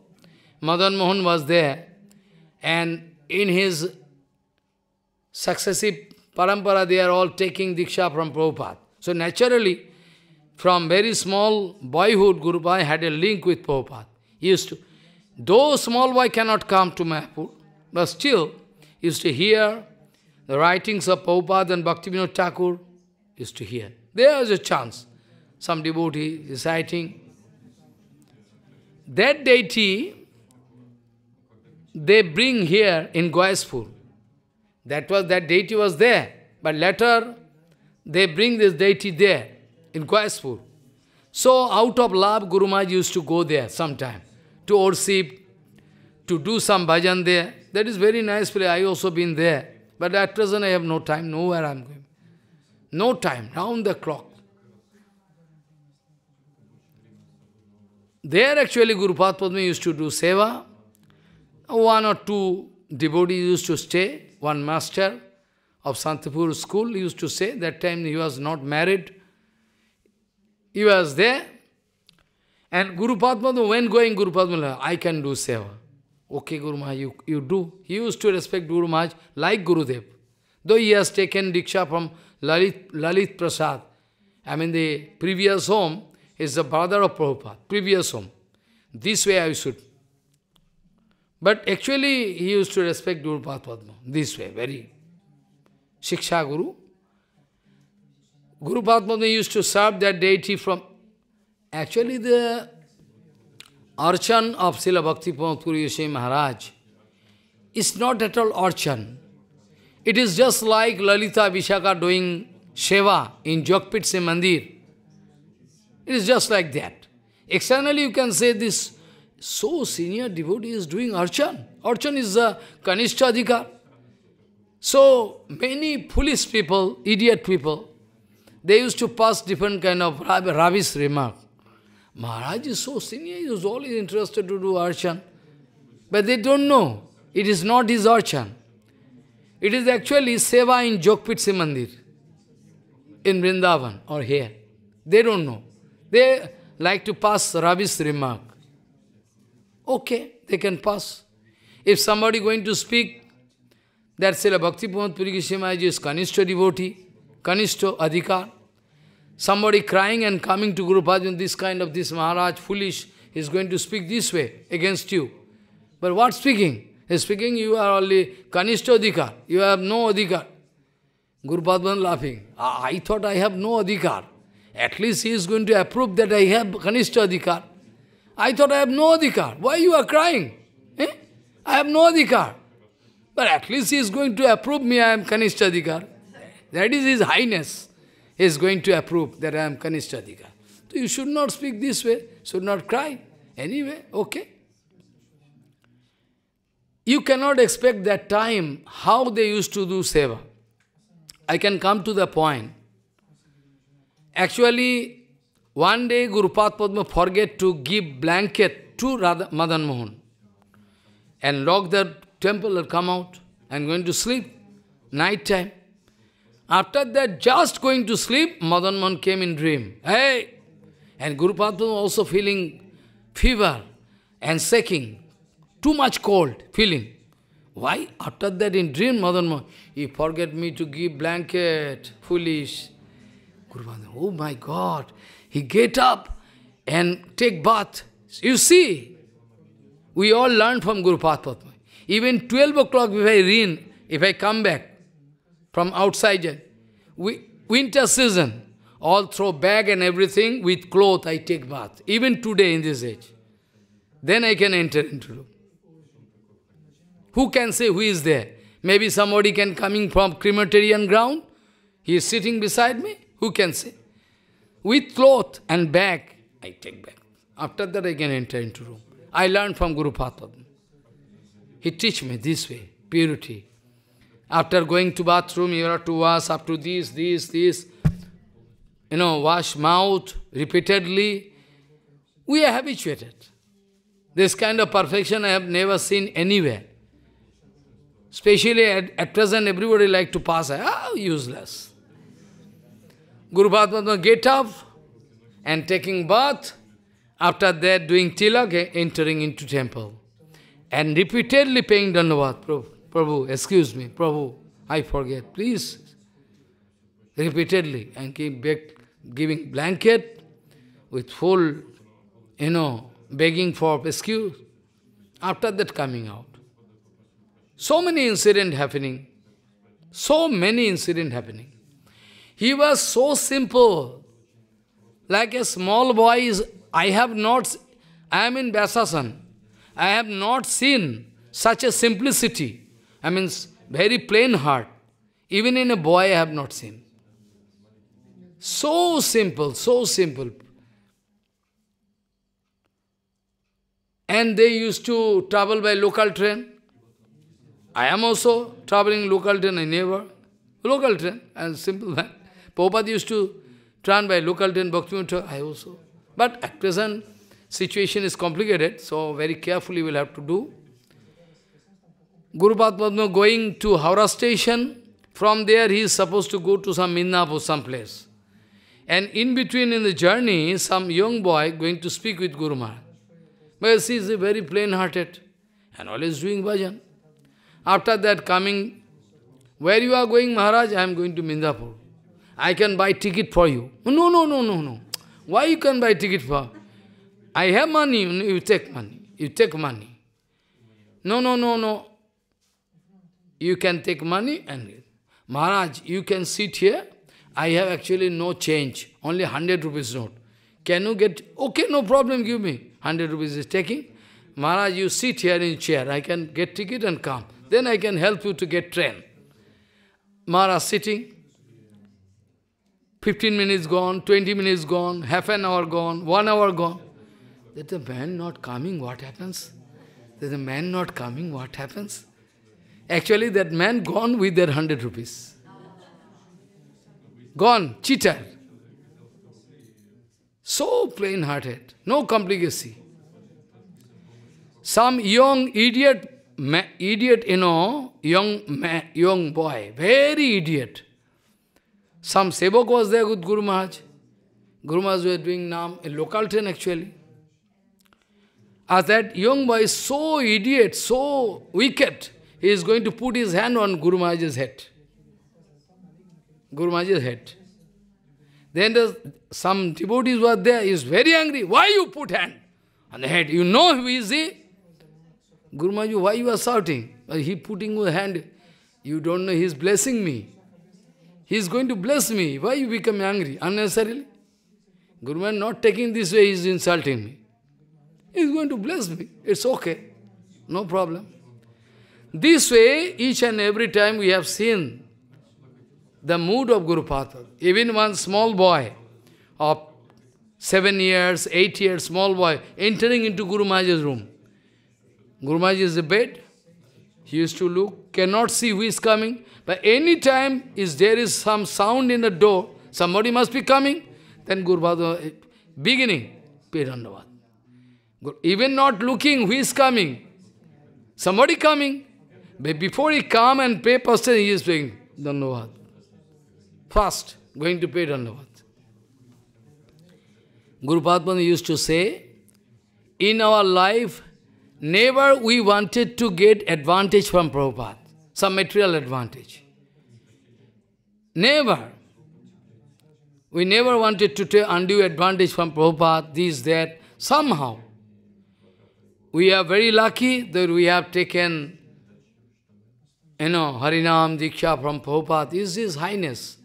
Speaker 1: Madan Mohan was there, and in his successive parampara, they are all taking Diksha from Prabhupada. So naturally, from very small boyhood, Bhai had a link with Prabhupada. He used to, though small boy cannot come to Mahapur, but still used to hear the writings of Prabhupada and Bhaktivinoda Thakur, used to hear. There was a chance, some devotee reciting. That deity, they bring here in Goyaspur. That was that deity was there, but later they bring this deity there in Goyaspur. So out of love, Guru Maharaj used to go there sometime to worship, to do some bhajan there. That is very nice place. I also been there. But at present I have no time, nowhere I'm going. No time, round the clock. There actually Guru Padma used to do seva, one or two devotees used to stay, one master of Santipur school used to say, that time he was not married, he was there, and Guru Padma, when going, Guru Padma, I can do seva. Okay, Guru Maharaj, you, you do. He used to respect Guru Maharaj like Gurudev. Though he has taken Diksha from Lalit, Lalit Prasad, I mean the previous home is the brother of Prabhupada, previous home. This way I should but actually, he used to respect Guru Padma this way, very. Shiksha Guru. Guru Padma used to serve that deity from. Actually, the archan of Srila Bhakti Puri Yosef Maharaj is not at all archan. It is just like Lalita Vishaka doing seva in Jogpit Se Mandir. It is just like that. Externally, you can say this so senior devotee is doing archan. Archan is the Kanishta Adhikar. So many foolish people, idiot people, they used to pass different kind of rubbish remark. Maharaj is so senior, he is always interested to do archan. But they don't know. It is not his archan. It is actually seva in Jokpitsi Mandir, in Vrindavan or here. They don't know. They like to pass rubbish remark okay, they can pass. If somebody going to speak, that Srila Bhakti Pumat Purikishya is Kanistha devotee, Kanistha Adhikar, somebody crying and coming to Guru Bhajan, this kind of this Maharaj, foolish, is going to speak this way against you. But what speaking? He's speaking, you are only Kanistha Adhikar, you have no Adhikar. Guru Bhajan laughing, I, thought I have no Adhikar. At least he is going to approve that I have Kanistha Adhikar. I thought I have no adhikar. Why you are crying? Eh? I have no adhikar. But at least he is going to approve me, I am Kanishta adhikar. That is his highness. He is going to approve that I am Kanishta adhikar. So you should not speak this way, should not cry. Anyway, okay. You cannot expect that time how they used to do seva. I can come to the point. Actually, one day Guru Padma forget to give blanket to Radha, Madan Mohan and lock the temple and come out. and going to sleep, night time. After that, just going to sleep, Madan Mohan came in dream. Hey! And Guru Padma also feeling fever and shaking, too much cold feeling. Why? After that in dream, Madan Mohan, he forget me to give blanket, foolish. Guru Padma, oh my God, he get up and take bath. You see, we all learn from Guru Padma. Even 12 o'clock if I rain, if I come back from outside, we, winter season, all throw bag and everything, with cloth I take bath. Even today in this age. Then I can enter into room. Who can say who is there? Maybe somebody can coming from crematorium ground. He is sitting beside me. Who can say? with cloth and bag, I take back. After that I can enter into room. I learned from Guru Patad. He teach me this way, purity. After going to bathroom, you have to wash up to this, this, this. You know, wash mouth repeatedly. We are habituated. This kind of perfection I have never seen anywhere. Especially at, at present, everybody like to pass, ah, useless. Guru Padma get up and taking bath, after that doing tilak, entering into temple. And repeatedly paying Dandavat, Prabhu, Prabhu, excuse me, Prabhu, I forget, please. Repeatedly, and keep back, giving blanket with full, you know, begging for excuse. After that coming out. So many incident happening. So many incident happening. He was so simple, like a small boy is, I have not, I am in Vyasasan, I have not seen such a simplicity, I mean very plain heart, even in a boy I have not seen. So simple, so simple. And they used to travel by local train. I am also traveling local train, I never. Local train, and simple man. Prabhupada used to turn by local train Bhaktivinoda, I also. But at present, situation is complicated, so very carefully we'll have to do. Guru Padma going to Howrah station, from there he is supposed to go to some Minnapur, some place. And in between in the journey, some young boy going to speak with Guru Maharaj. Because he is very plain-hearted and always doing bhajan. After that coming, where you are going Maharaj, I am going to Mindapur. I can buy ticket for you. No, no, no, no, no. Why you can buy ticket for? I have money, you take money. You take money. No, no, no, no. You can take money and... Maharaj, you can sit here. I have actually no change, only 100 rupees note. Can you get... Okay, no problem, give me. 100 rupees is taking. Maharaj, you sit here in chair. I can get ticket and come. Then I can help you to get train. Maharaj sitting. 15 minutes gone, 20 minutes gone, half an hour gone, one hour gone. That a man not coming, what happens? That a man not coming, what happens? Actually, that man gone with their 100 rupees. Gone, cheater. So plain-hearted, no complicacy. Some young idiot, idiot, you know, young, young boy, very idiot. Some sevak was there with Guru Maharaj. Guru Maharaj were doing Nam in local train actually. As that young boy is so idiot, so wicked, he is going to put his hand on Guru Maharaj's head. Guru Maharaj's head. Then the, some devotees were there, he is very angry. Why you put hand on the head? You know who is he? Guru Maharaj, why you are shouting? He putting his hand, you don't know, he is blessing me. He is going to bless me. Why you become angry unnecessarily? Guru Maharaj not taking this way, he is insulting me. He is going to bless me. It's okay. No problem. This way, each and every time we have seen the mood of Guru Pātara. Even one small boy of seven years, eight years, small boy, entering into Guru Maharaj's room. Guru Maharaj is a bed, he used to look, cannot see who is coming. But any time is there is some sound in the door, somebody must be coming, then Guru Bhadra, eh, beginning, Pirandavad. Even not looking who is coming, somebody coming. But before he come and pay person, he is paying Dandavad. First, going to pay Dandavad. Guru Padmana used to say, in our life, Never we wanted to get advantage from Prabhupada, some material advantage. Never. We never wanted to take undue advantage from Prabhupada, this, that, somehow. We are very lucky that we have taken, you know, Harinam Diksha from Prabhupada. This is His Highness.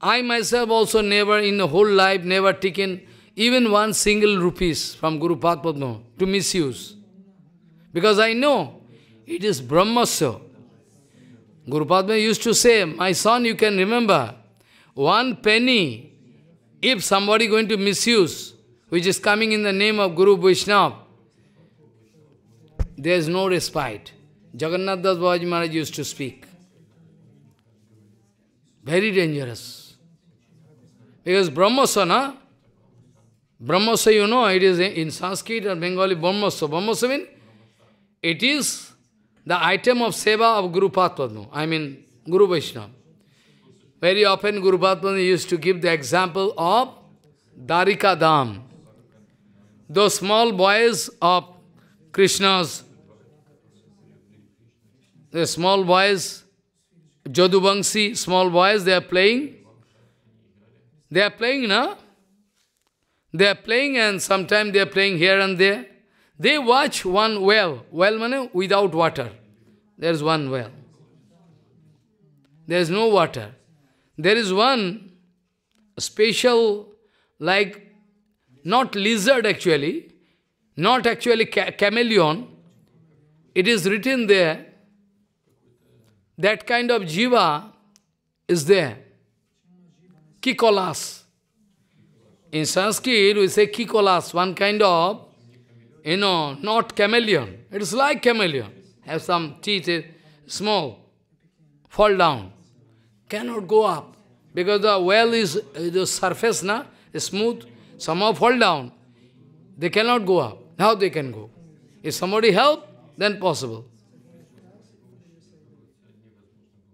Speaker 1: I myself also never in the whole life never taken even one single rupees from Guru Padma to misuse. Because I know it is Brahmasya. Guru Padma used to say, my son, you can remember, one penny, if somebody going to misuse, which is coming in the name of Guru Vaishnava, there is no respite. Jagannath Das Babaji Maharaj used to speak. Very dangerous. Because Brahmasana, Brahmasya, you know, it is in Sanskrit or Bengali, Brahmasya. Brahmasya means it is the item of seva of Guru Patpadma, I mean Guru Vaishnava. Very often Guru Patpadma used to give the example of Darika Dam. Those small boys of Krishna's, the small boys, Jodubangsi, small boys, they are playing. They are playing, no? They are playing and sometimes they are playing here and there. They watch one well. Well meaning without water. There is one well. There is no water. There is one special, like, not lizard actually, not actually chameleon. It is written there, that kind of jiva is there. Kikolas. In Sanskrit, we say kikolas, one kind of, you know, not chameleon. It is like chameleon. Have some teeth, small, fall down. Cannot go up. Because the well is, the surface na, is smooth, somehow fall down. They cannot go up. Now they can go. If somebody help, then possible.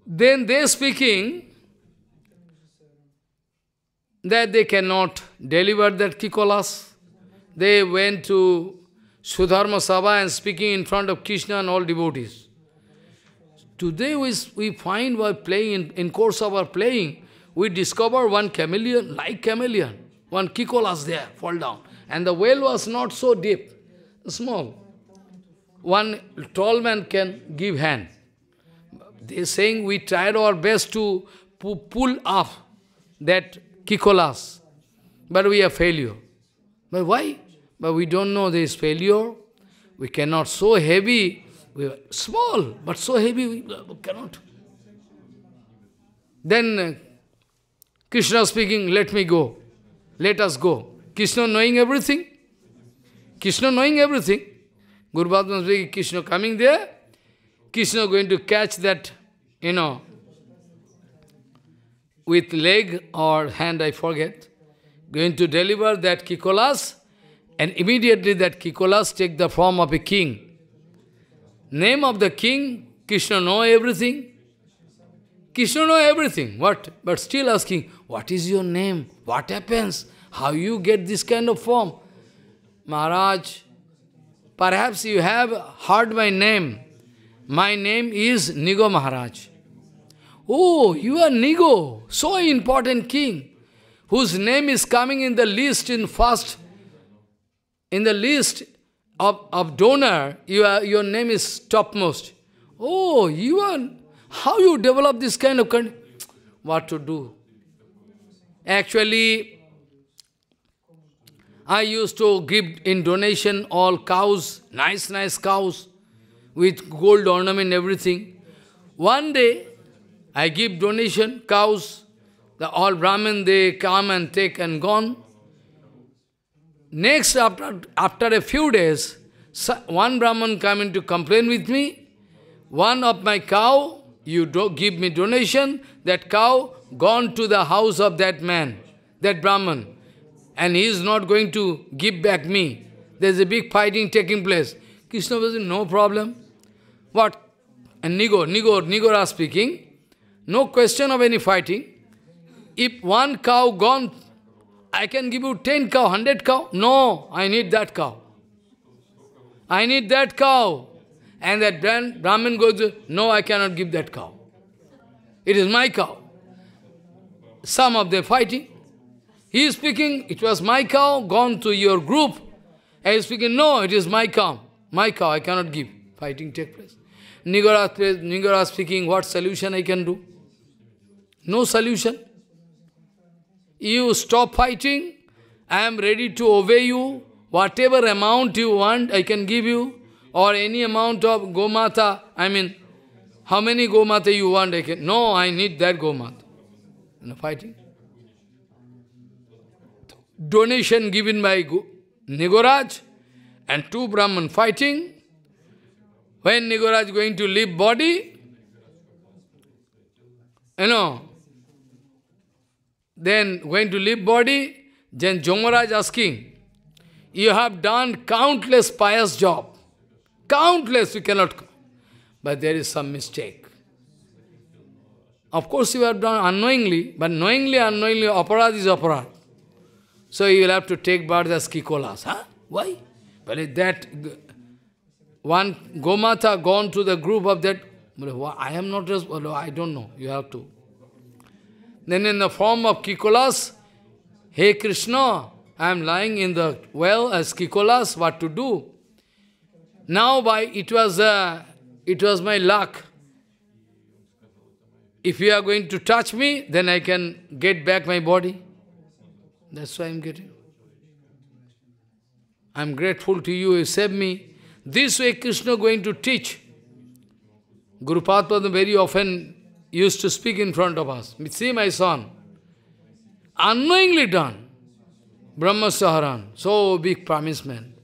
Speaker 1: Then they speaking, that they cannot deliver that Kikolas. They went to Sudharma Sabha and speaking in front of Krishna and all devotees. Today we, we find while playing, in, in course of our playing, we discover one chameleon, like chameleon, one Kikolas there, fall down. And the well was not so deep, small. One tall man can give hand. They saying we tried our best to pull up that us, But we are failure. But why? But we don't know there is failure. We cannot so heavy, we are small, but so heavy we cannot. Then uh, Krishna speaking, let me go. Let us go. Krishna knowing everything. Krishna knowing everything. Guru Bhatman speaking, Krishna coming there. Krishna going to catch that, you know, with leg or hand, I forget, going to deliver that Kikolas, and immediately that Kikolas take the form of a king. Name of the king, Krishna know everything. Krishna know everything, what? But still asking, what is your name? What happens? How you get this kind of form? Maharaj, perhaps you have heard my name. My name is Nigo Maharaj. Oh, you are Nigo, so important king, whose name is coming in the list in first, in the list of, of donor, you are, your name is topmost. Oh, you are, how you develop this kind of, con what to do? Actually, I used to give in donation all cows, nice, nice cows, with gold ornament, everything. One day, I give donation, cows, the all Brahmin, they come and take and gone. Next, after, after a few days, one Brahman coming to complain with me, one of my cow, you do, give me donation, that cow gone to the house of that man, that Brahman, and he is not going to give back me. There is a big fighting taking place. Krishna was no problem. What? And Nigor, Nigor, Nigor are speaking. No question of any fighting. If one cow gone, I can give you 10 cow, 100 cow. No, I need that cow. I need that cow. And that Brahmin goes, no, I cannot give that cow. It is my cow. Some of them fighting. He is speaking, it was my cow, gone to your group. he is speaking, no, it is my cow. My cow, I cannot give. Fighting take place. Nigara, Nigara speaking, what solution I can do? No solution. You stop fighting. I am ready to obey you. Whatever amount you want, I can give you. Or any amount of Gomata. I mean, how many Gomata you want? I can. No, I need that Gomata. No fighting. Donation given by Nigoraj and two Brahman fighting. When Nigoraj going to leave body, you know, then going to leave body, then Jomaraj asking, you have done countless pious job, countless you cannot, but there is some mistake. Of course you have done unknowingly, but knowingly, unknowingly, aparad is aparad. So you will have to take birth as Kikolas. Huh? Why? But that one Gomata gone to the group of that, I am not responsible, I don't know, you have to. Then in the form of Kikolas, Hey Krishna, I am lying in the well as Kikolas, what to do? Now by it was uh, it was my luck. If you are going to touch me, then I can get back my body. That's why I'm getting. I'm grateful to you, you saved me. This way Krishna going to teach. Guru Padma very often used to speak in front of us. See my son. Unknowingly done. Brahma Saharan. So big man.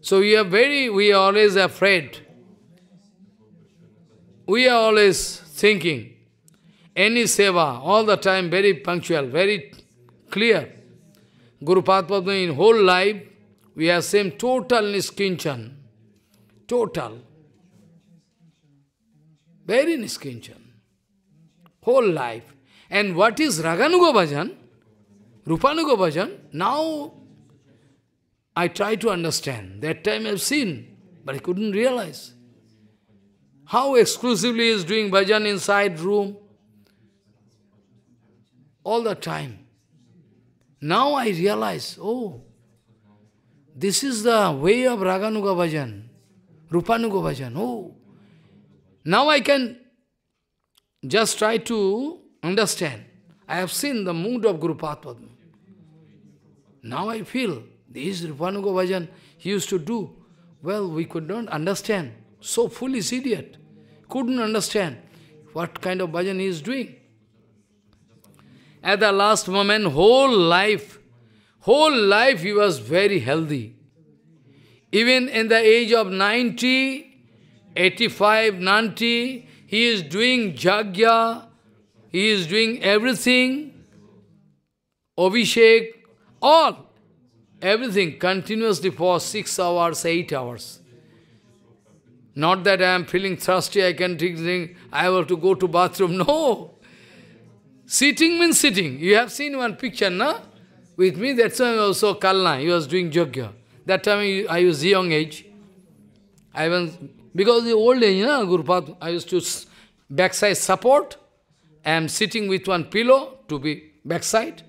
Speaker 1: So we are very, we are always afraid. We are always thinking. Any seva, all the time very punctual, very clear. Guru Padma in whole life, we are same total niskinchan. Total. Very niskinchan whole life. And what is Raganuga Bhajan? Rupanuga Bhajan? Now I try to understand. That time I've seen, but I couldn't realize. How exclusively is doing bhajan inside room? All the time. Now I realize, oh, this is the way of Raganuga bhajan, Rupanuga bhajan. Oh, now I can just try to understand. I have seen the mood of Guru Padma. Now I feel this Rupanuga Bhajan he used to do. Well, we could not understand. So foolish idiot. Couldn't understand what kind of bhajan he is doing. At the last moment, whole life, whole life he was very healthy. Even in the age of 90, 85, 90, he is doing jagya, he is doing everything, Abhishek, all, everything continuously for six hours, eight hours. Not that I am feeling thirsty, I can drink, I have to go to bathroom. No. Sitting means sitting. You have seen one picture, na? With me, that's why also Kalna, he was doing Jogya. That time I was young age. I was because the old age, you know, I used to backside support. I am sitting with one pillow to be backside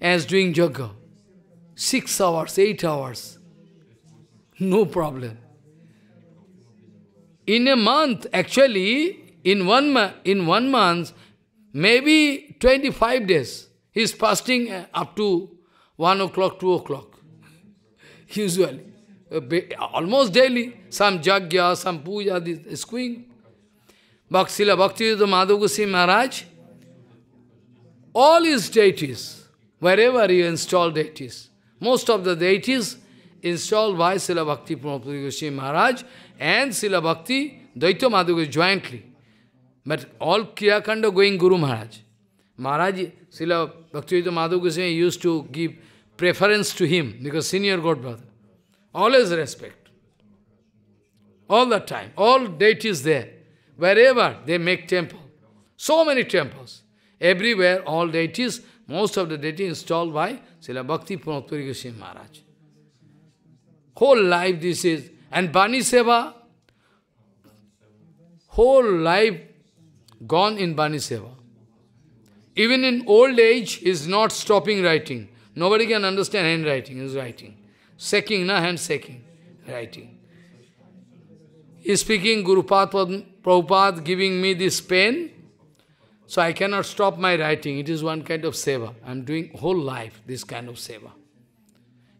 Speaker 1: as doing yoga. Six hours, eight hours. No problem. In a month, actually, in one, in one month, maybe 25 days, he is fasting uh, up to 1 o'clock, 2 o'clock, usually almost daily, some jagya, some puja, this squing. going. Bhaktila Bhakti Madhugasi Maharaj, all his deities, wherever you install deities, most of the deities installed by Sila Bhakti Prabhupada Goswami Maharaj and Sila Bhakti Daito Madhugasi jointly. But all Kriyakanda going Guru Maharaj. Maharaj, Sila Bhakti Madhugusi used to give preference to him because senior brother. Always respect. All the time. All deities there. Wherever they make temple. So many temples. Everywhere, all deities, most of the deities installed by Srila Bhakti Punottari Goswami Maharaj. Whole life this is. And Bani Seva, whole life gone in Bani Seva. Even in old age, is not stopping writing. Nobody can understand handwriting, is writing shaking, no hand shaking, writing. He speaking, Guru Prabhupada giving me this pen, so I cannot stop my writing. It is one kind of seva. I am doing whole life this kind of seva.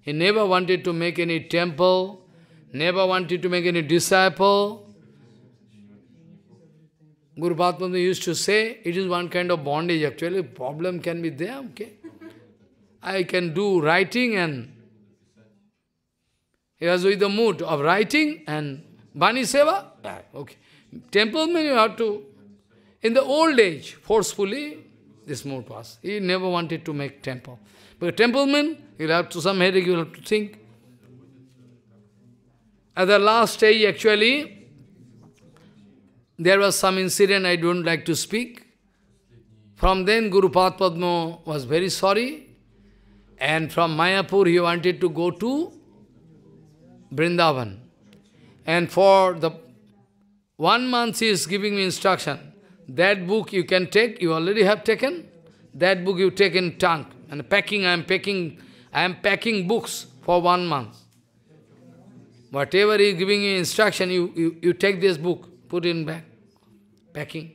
Speaker 1: He never wanted to make any temple, never wanted to make any disciple. Guru Prabhu used to say, it is one kind of bondage actually, problem can be there, okay. I can do writing and he was with the mood of writing and Bani Seva. Okay. Temple man you have to, in the old age, forcefully, this mood was. He never wanted to make temple. But temple man, you'll have to, some headache you'll have to think. At the last day, actually, there was some incident I don't like to speak. From then, Guru Padma was very sorry. And from Mayapur, he wanted to go to Vrindavan. And for the one month he is giving me instruction. That book you can take, you already have taken. That book you take in tank And packing, I am packing, I am packing books for one month. Whatever he is giving you instruction, you, you, you take this book, put in back, packing.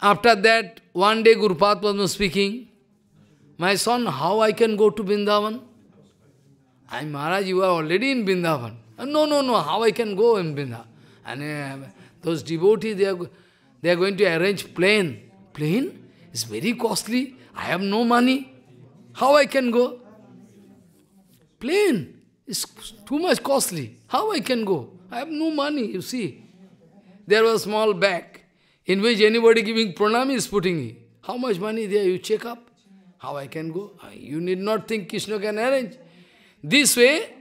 Speaker 1: After that, one day Gurupath was speaking, My son, how I can go to Vrindavan? I, Maharaj, you are already in Vrindavan. No, no, no, how I can go in Vrindavan? And uh, those devotees, they are, they are going to arrange plane. Plane is very costly. I have no money. How I can go? Plane is too much costly. How I can go? I have no money, you see. There was small bag in which anybody giving pranam is putting it. How much money there? You check up. How I can go? You need not think Krishna can arrange. This way,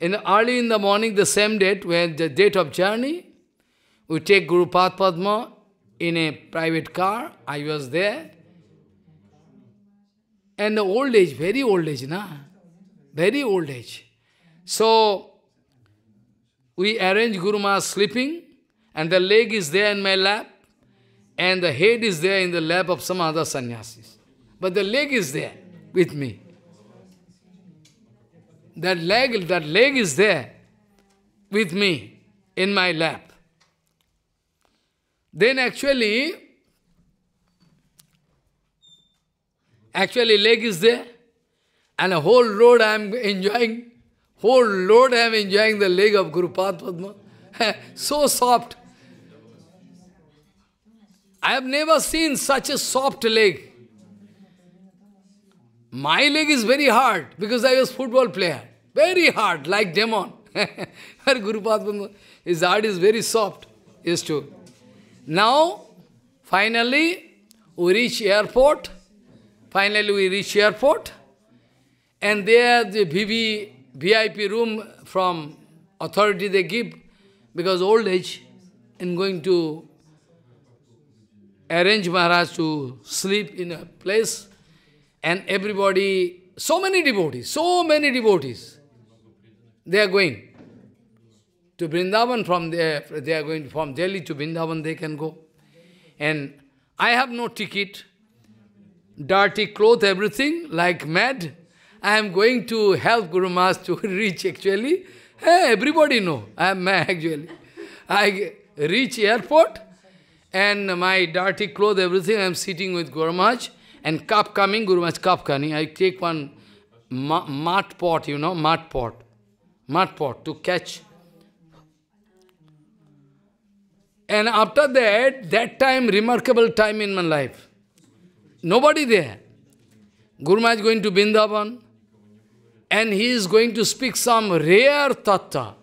Speaker 1: in early in the morning, the same date, when the date of journey, we take Guru Padma in a private car. I was there. And the old age, very old age, na? Very old age. So, we arrange Guru Maharaj sleeping, and the leg is there in my lap, and the head is there in the lap of some other sannyasis. But the leg is there with me that leg, that leg is there with me in my lap. Then actually, actually leg is there and a whole load I am enjoying, whole load I am enjoying the leg of Guru Padma. so soft. I have never seen such a soft leg. My leg is very hard because I was football player. Very hard, like demon. Guru Padma, his heart is very soft. Used too. Now, finally, we reach airport. Finally, we reach airport. And there, the VV, VIP room from authority they give, because old age, and going to arrange Maharaj to sleep in a place and everybody, so many devotees, so many devotees, they are going to Vrindavan from there, they are going from Delhi to Vrindavan, they can go. And I have no ticket, dirty clothes, everything, like mad. I am going to help Guru Maharaj to reach actually. Hey, everybody know, I am mad actually. I reach airport and my dirty clothes, everything, I am sitting with Guru Maharaj and cup coming, Guru Maharaj, cup coming. I take one mud pot, you know, mud pot. Mud pot to catch. And after that, that time, remarkable time in my life. Nobody there. Guru Maharaj is going to Bindavan. And he is going to speak some rare tattva.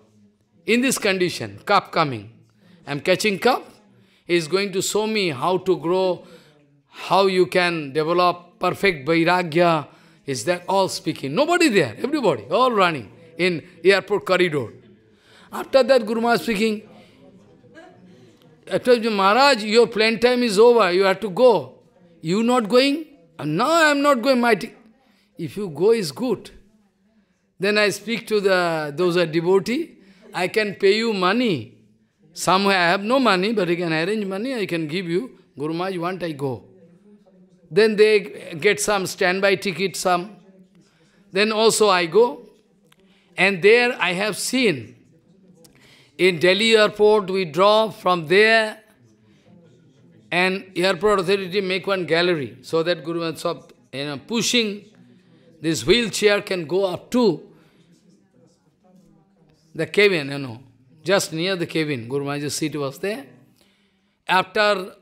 Speaker 1: In this condition, cup coming. I am catching cup. He is going to show me how to grow how you can develop perfect vairagya, is that all speaking. Nobody there, everybody, all running in airport corridor. After that, Guru Maharaj speaking, after Maharaj, your plane time is over, you have to go. You not going? Uh, no, I am not going. mighty if you go, is good. Then I speak to the those are devotee, I can pay you money. Somewhere I have no money, but I can arrange money, I can give you. Guru Maharaj, want I go. Then they get some standby ticket, some. Then also I go. And there I have seen, in Delhi airport we draw from there and airport authority make one gallery so that Guru Maharaj you know, pushing this wheelchair can go up to the cabin, you know, just near the cabin. Guru Maharaj's seat was there. After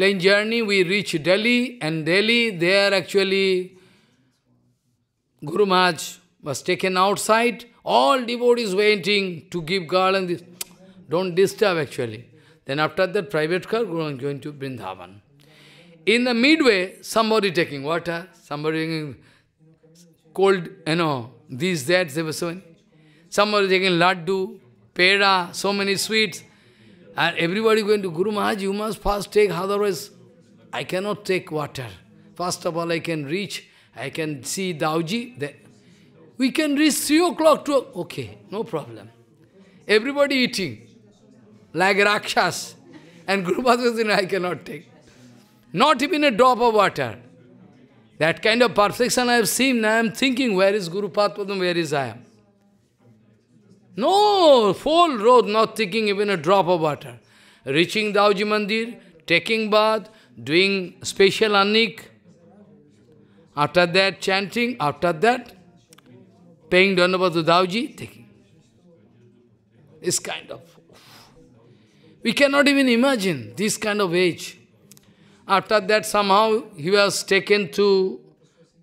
Speaker 1: Plane journey, we reach Delhi, and Delhi, there actually, Guru Maharaj was taken outside. All devotees waiting to give garland. Don't disturb, actually. Then after that, private car, Guru Maharaj going to Vrindavan. In the midway, somebody taking water, somebody taking cold, you know, these, that, they were so many. Somebody taking laddu, pera, so many sweets. And everybody going to Guru Maharaj, you must first take, otherwise I cannot take water. First of all, I can reach, I can see Dauji. There. We can reach 3 o'clock, to Okay, no problem. Everybody eating, like Rakshas. And Guru Maharaj says, I cannot take. Not even a drop of water. That kind of perfection I have seen. I am thinking, where is Guru Padma, where is I am? No, full road, not taking even a drop of water. Reaching Dauji Mandir, taking bath, doing special anik. After that, chanting. After that, paying Dhanavad to Dauji, taking. This kind of. We cannot even imagine this kind of age. After that, somehow he was taken to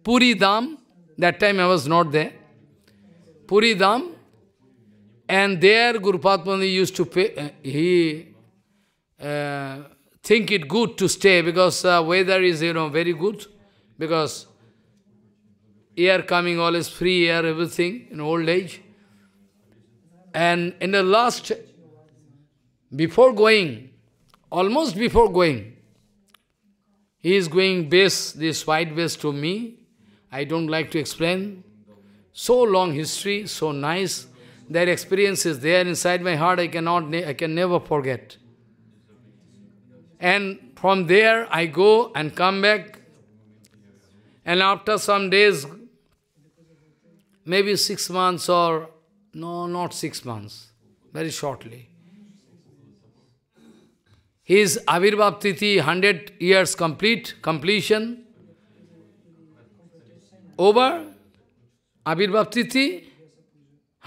Speaker 1: Puri Dam. That time I was not there. Puri Dam. And there Guru Patmani used to pay, uh, he uh, think it good to stay because uh, weather is, you know, very good because air coming, always free air, everything in old age. And in the last, before going, almost before going, he is going base, this white base to me. I don't like to explain. So long history, so nice. Their experience is there inside my heart, I cannot, I can never forget. And from there, I go and come back. And after some days, maybe six months or, no, not six months, very shortly. His Avirbhav Titi, 100 years complete, completion, over, Avirbhav Titi,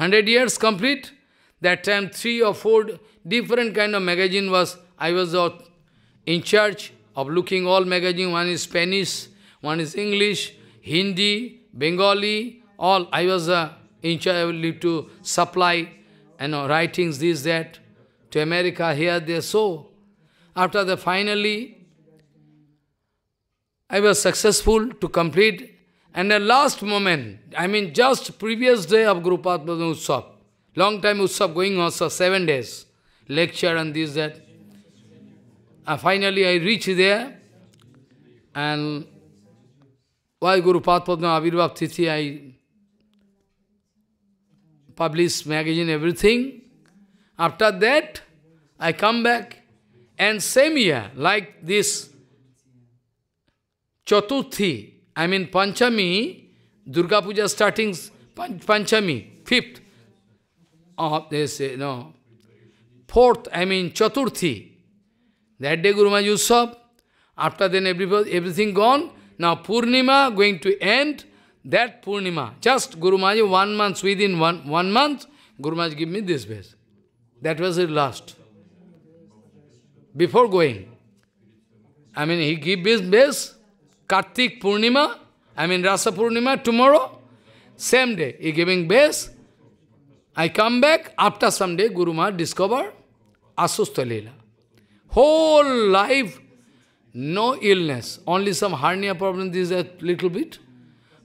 Speaker 1: 100 years complete. That time three or four different kind of magazine was, I was in charge of looking all magazine. One is Spanish, one is English, Hindi, Bengali, all. I was uh, in charge to supply you know, writings, this, that, to America, here, there. So, after the finally, I was successful to complete and the last moment, I mean just previous day of Guru Padma Utsav, long time Utsav going on, so seven days, lecture and this, that. and uh, finally, I reach there, and while Guru Padma Abhirbhav Tithi, I publish magazine, everything. After that, I come back, and same year, like this Chatuthi, I mean Panchami, Durga Puja starting Panchami, fifth. Oh, they say, no. Fourth, I mean Chaturthi. That day Guru Maharaj Usav. After then everybody, everything gone. Now Purnima going to end. That Purnima, just Guru Maharaj, one month, within one, one month, Guru Maharaj give me this verse. That was his last. Before going. I mean, he give this base. Kartik Purnima, I mean Rasa Purnima, tomorrow, same day, he giving base. I come back, after some day, Guru Maharaj discover Asusta Leela. Whole life, no illness, only some hernia problem, this a little bit.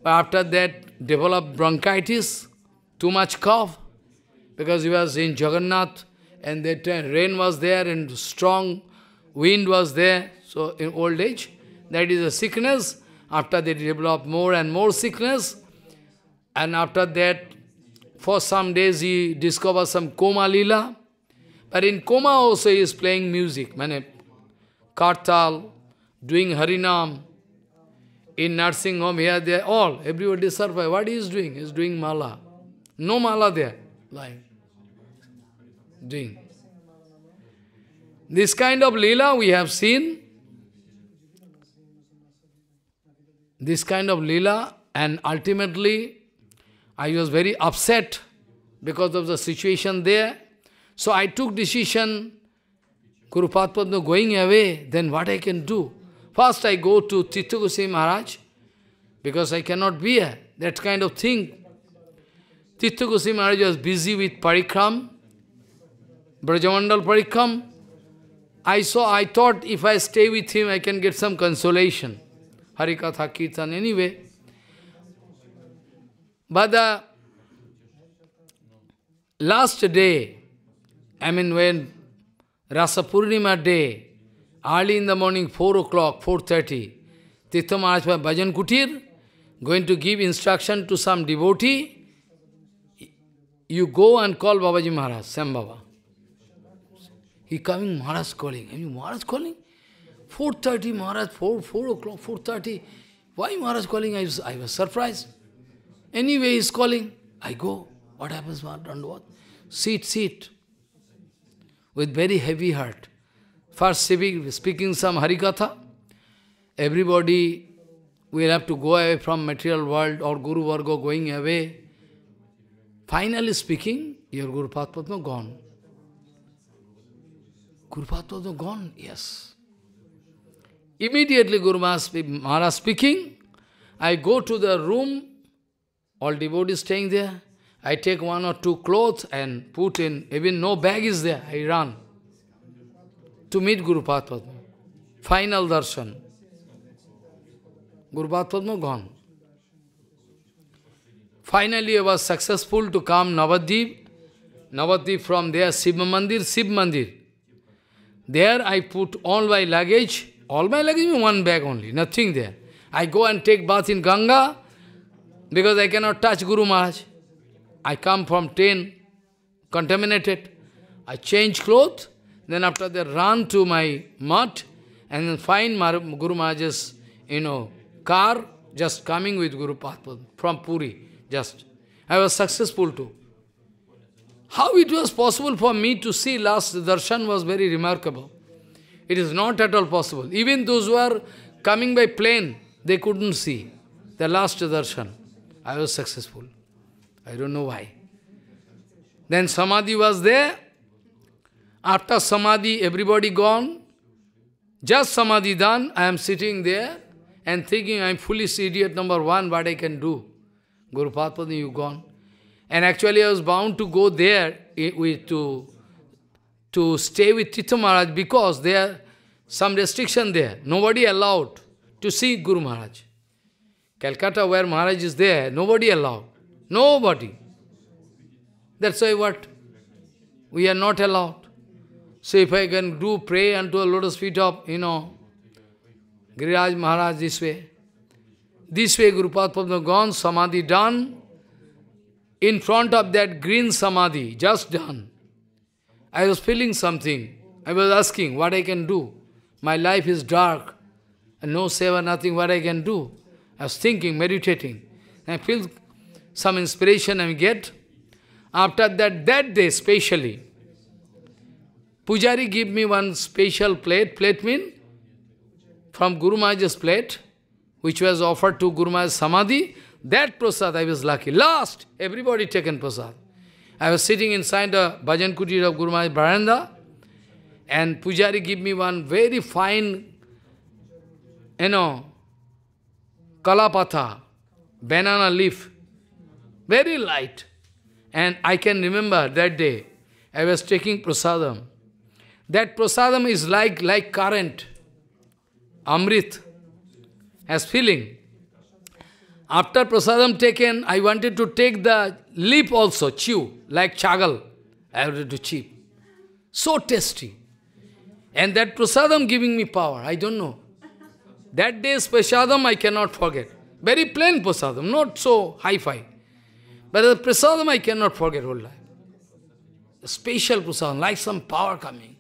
Speaker 1: But after that, develop bronchitis, too much cough, because he was in Jagannath, and that rain was there, and strong wind was there, so in old age. That is a sickness. After they develop more and more sickness. And after that, for some days he discovers some coma lila. But in coma also he is playing music. Mane, Kartal, doing Harinam. In nursing home here, there, all, everybody survive. What he is doing? He is doing mala. No mala there, lying. Doing. This kind of lila we have seen this kind of lila, and ultimately I was very upset because of the situation there. So I took decision, Guru Padma going away, then what I can do? First I go to Titha Maharaj, because I cannot be here, that kind of thing. Titha Maharaj was busy with Parikram, Brajamandal Parikram. I saw, I thought if I stay with him, I can get some consolation. Harikatha Kirtan anyway. But the last day, I mean when Purnima day, early in the morning, 4 o'clock, 4.30, Tirtha Maharaj Bhajan Kutir, going to give instruction to some devotee, you go and call Babaji Maharaj, Sam Baba. He coming, Maharaj calling. I mean, Maharaj calling? 4.30, Maharaj, 4, 4 o'clock, 4.30. Why Maharaj calling? I was, I was surprised. Anyway, he's calling. I go. What happens, Maharaj? And what? Sit, sit. With very heavy heart. First speaking some Harikatha. Everybody will have to go away from material world or Guru Varga going away. Finally speaking, your Guru Patpatma gone. Guru Patpatma gone, yes. Immediately Guru Maharaj speaking, I go to the room, all devotees staying there. I take one or two clothes and put in, even no bag is there, I run to meet Guru Padma. Final darshan. Guru Padma gone. Finally, I was successful to come Navadip. Navadip from there, Sib Mandir, Sib Mandir. There I put all my luggage all my luggage is one bag only, nothing there. I go and take bath in Ganga because I cannot touch Guru Maharaj. I come from train, contaminated. I change clothes, then after that run to my mud and then find Mar Guru Maharaj's, you know, car just coming with Guru Padma from Puri, just. I was successful too. How it was possible for me to see last darshan was very remarkable. It is not at all possible. Even those who are coming by plane, they couldn't see. The last darshan, I was successful. I don't know why. Then Samadhi was there. After Samadhi, everybody gone. Just Samadhi done, I am sitting there and thinking I am foolish idiot number one, what I can do. Guru Padmapada, you gone. And actually I was bound to go there eh, with to to stay with Tita Maharaj because there are some restriction there. Nobody allowed to see Guru Maharaj. Calcutta where Maharaj is there, nobody allowed. Nobody. That's why what? We are not allowed. So if I can do pray unto a lotus feet of, you know, Giriraj Maharaj this way. This way Guru Padma gone, Samadhi done. In front of that green Samadhi, just done. I was feeling something. I was asking what I can do. My life is dark. And no seva, nothing, what I can do. I was thinking, meditating. I feel some inspiration I get. After that, that day specially, Pujari give me one special plate. Plate mean from Guru Maharaj's plate, which was offered to Guru Maharaj's Samadhi. That prasad I was lucky. Last, everybody taken prasad. I was sitting inside the bhajan kutir of Guru Maharaj Baranda, and Pujari gave me one very fine, you know, kalapatha, banana leaf, very light. And I can remember that day, I was taking prasadam. That prasadam is like, like current, amrit, as feeling after prasadam taken, I wanted to take the leaf also, chew, like chagal. I wanted to chew. So tasty. And that prasadam giving me power, I don't know. That day's prasadam I cannot forget. Very plain prasadam, not so high-fi. But the prasadam I cannot forget whole life. A special prasadam, like some power coming.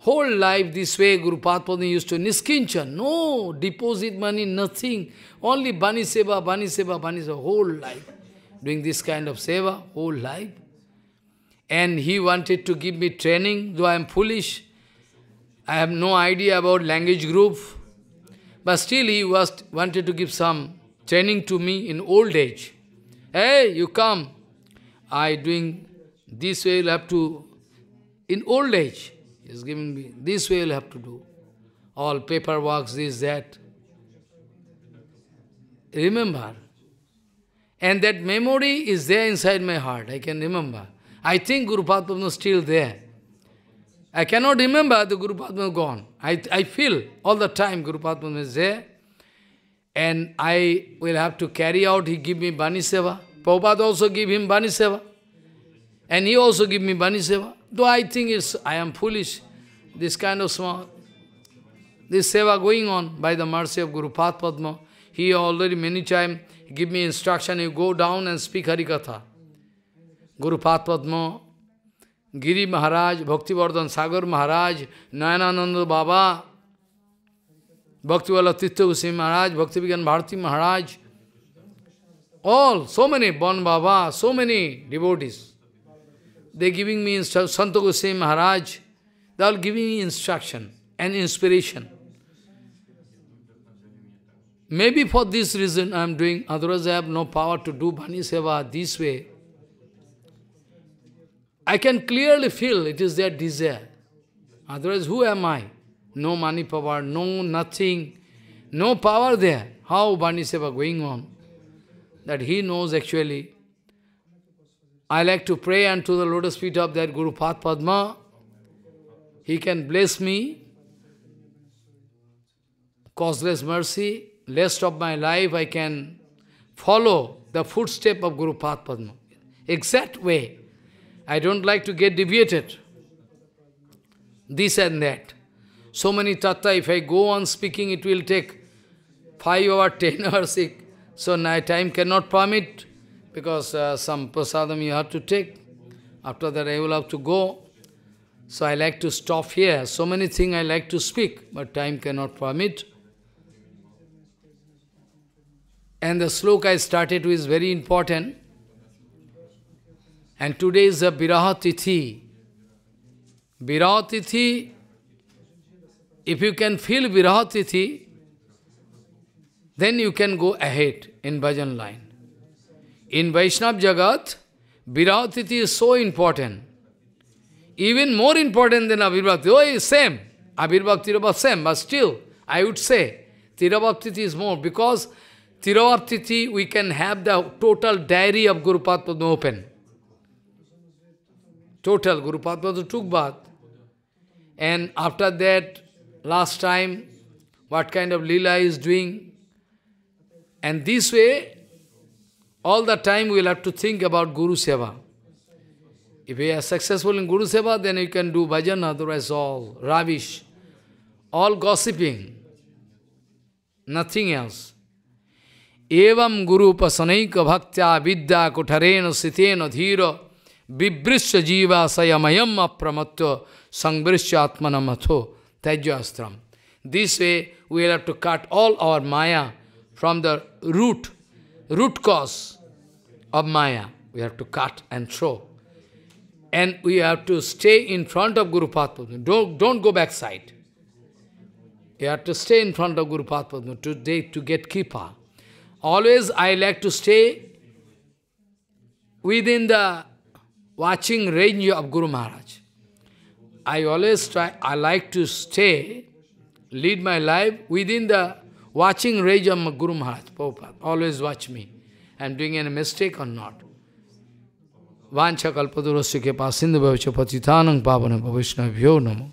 Speaker 1: Whole life this way Guru Padmapada used to niskinchan. No deposit money, nothing. Only Bani Seva, Bani Seva, Bani Seva. Whole life. Doing this kind of seva, whole life. And he wanted to give me training, though I am foolish. I have no idea about language group. But still he was wanted to give some training to me in old age. Hey, you come. I doing this way, you have to, in old age. He's is giving me, this way you will have to do. All paperwork, this, that. Remember. And that memory is there inside my heart. I can remember. I think Guru Padma is still there. I cannot remember the Guru Padma is gone. I, I feel all the time Guru Padma is there. And I will have to carry out, he give me Bani Seva. Prabhupada also give him Bani Seva. And he also give me Bani Seva. Though I think is I am foolish, this kind of small, this seva going on by the mercy of Guru Path Padma. He already many times give me instruction, you go down and speak Harikatha. Guru Path Padma, Giri Maharaj, Vardhan Sagar Maharaj, Nayanananda Baba, Bhaktivala Titya Goswami Maharaj, Bhaktivigan Bharati Maharaj, all, so many, Bon Baba, so many devotees. They're giving me instruction. Santo Goswami Maharaj, they are giving me instruction and inspiration. Maybe for this reason I am doing, otherwise I have no power to do Bhani Seva this way. I can clearly feel it is their desire. Otherwise, who am I? No money power, no nothing, no power there. How Bhani Seva going on? That he knows actually I like to pray unto the lotus feet of that Guru Path Padma. He can bless me, causeless mercy, rest of my life I can follow the footstep of Guru Path Padma. Exact way. I don't like to get deviated. This and that. So many tattva, if I go on speaking, it will take 5 or 10 hours. So now time cannot permit because uh, some prasadam you have to take. After that I will have to go. So I like to stop here. So many things I like to speak, but time cannot permit. And the sloka I started with is very important. And today is the Viraha Tithi. Tithi, if you can feel Viraha Tithi, then you can go ahead in bhajan line. In Vaishnava Jagat, Viratiti is so important. Even more important than Abhirbhakti. Oh, same. Abhirbhakti, Tirabhakti, same. But still, I would say, Tirabhakti is more. Because Tirabhakti, we can have the total diary of Guru Padma open. Total. Guru Padma took bath. And after that, last time, what kind of lila is doing. And this way, all the time we will have to think about Guru Seva. If we are successful in Guru Seva, then you can do bhajan, otherwise all rubbish, all gossiping, nothing else. Evam Guru Pasanaika Bhaktya Vidya Kutarena Sitena Dhira Vibrishya Jiva Sayamayam Apramatya Sangrishya Atmanamatho Tejyastram. This way we will have to cut all our maya from the root, root cause of Maya. We have to cut and throw. And we have to stay in front of Guru Padma. Don't, don't go backside. You have to stay in front of Guru Padma today to get Kipa. Always I like to stay within the watching range of Guru Maharaj. I always try, I like to stay, lead my life within the watching range of Guru Maharaj, Prabhupada. Always watch me. I am doing any mistake or not. Vancha kalpadurasya kepa sindhu bhavya patitanang pavanam bhavishnavyo namo.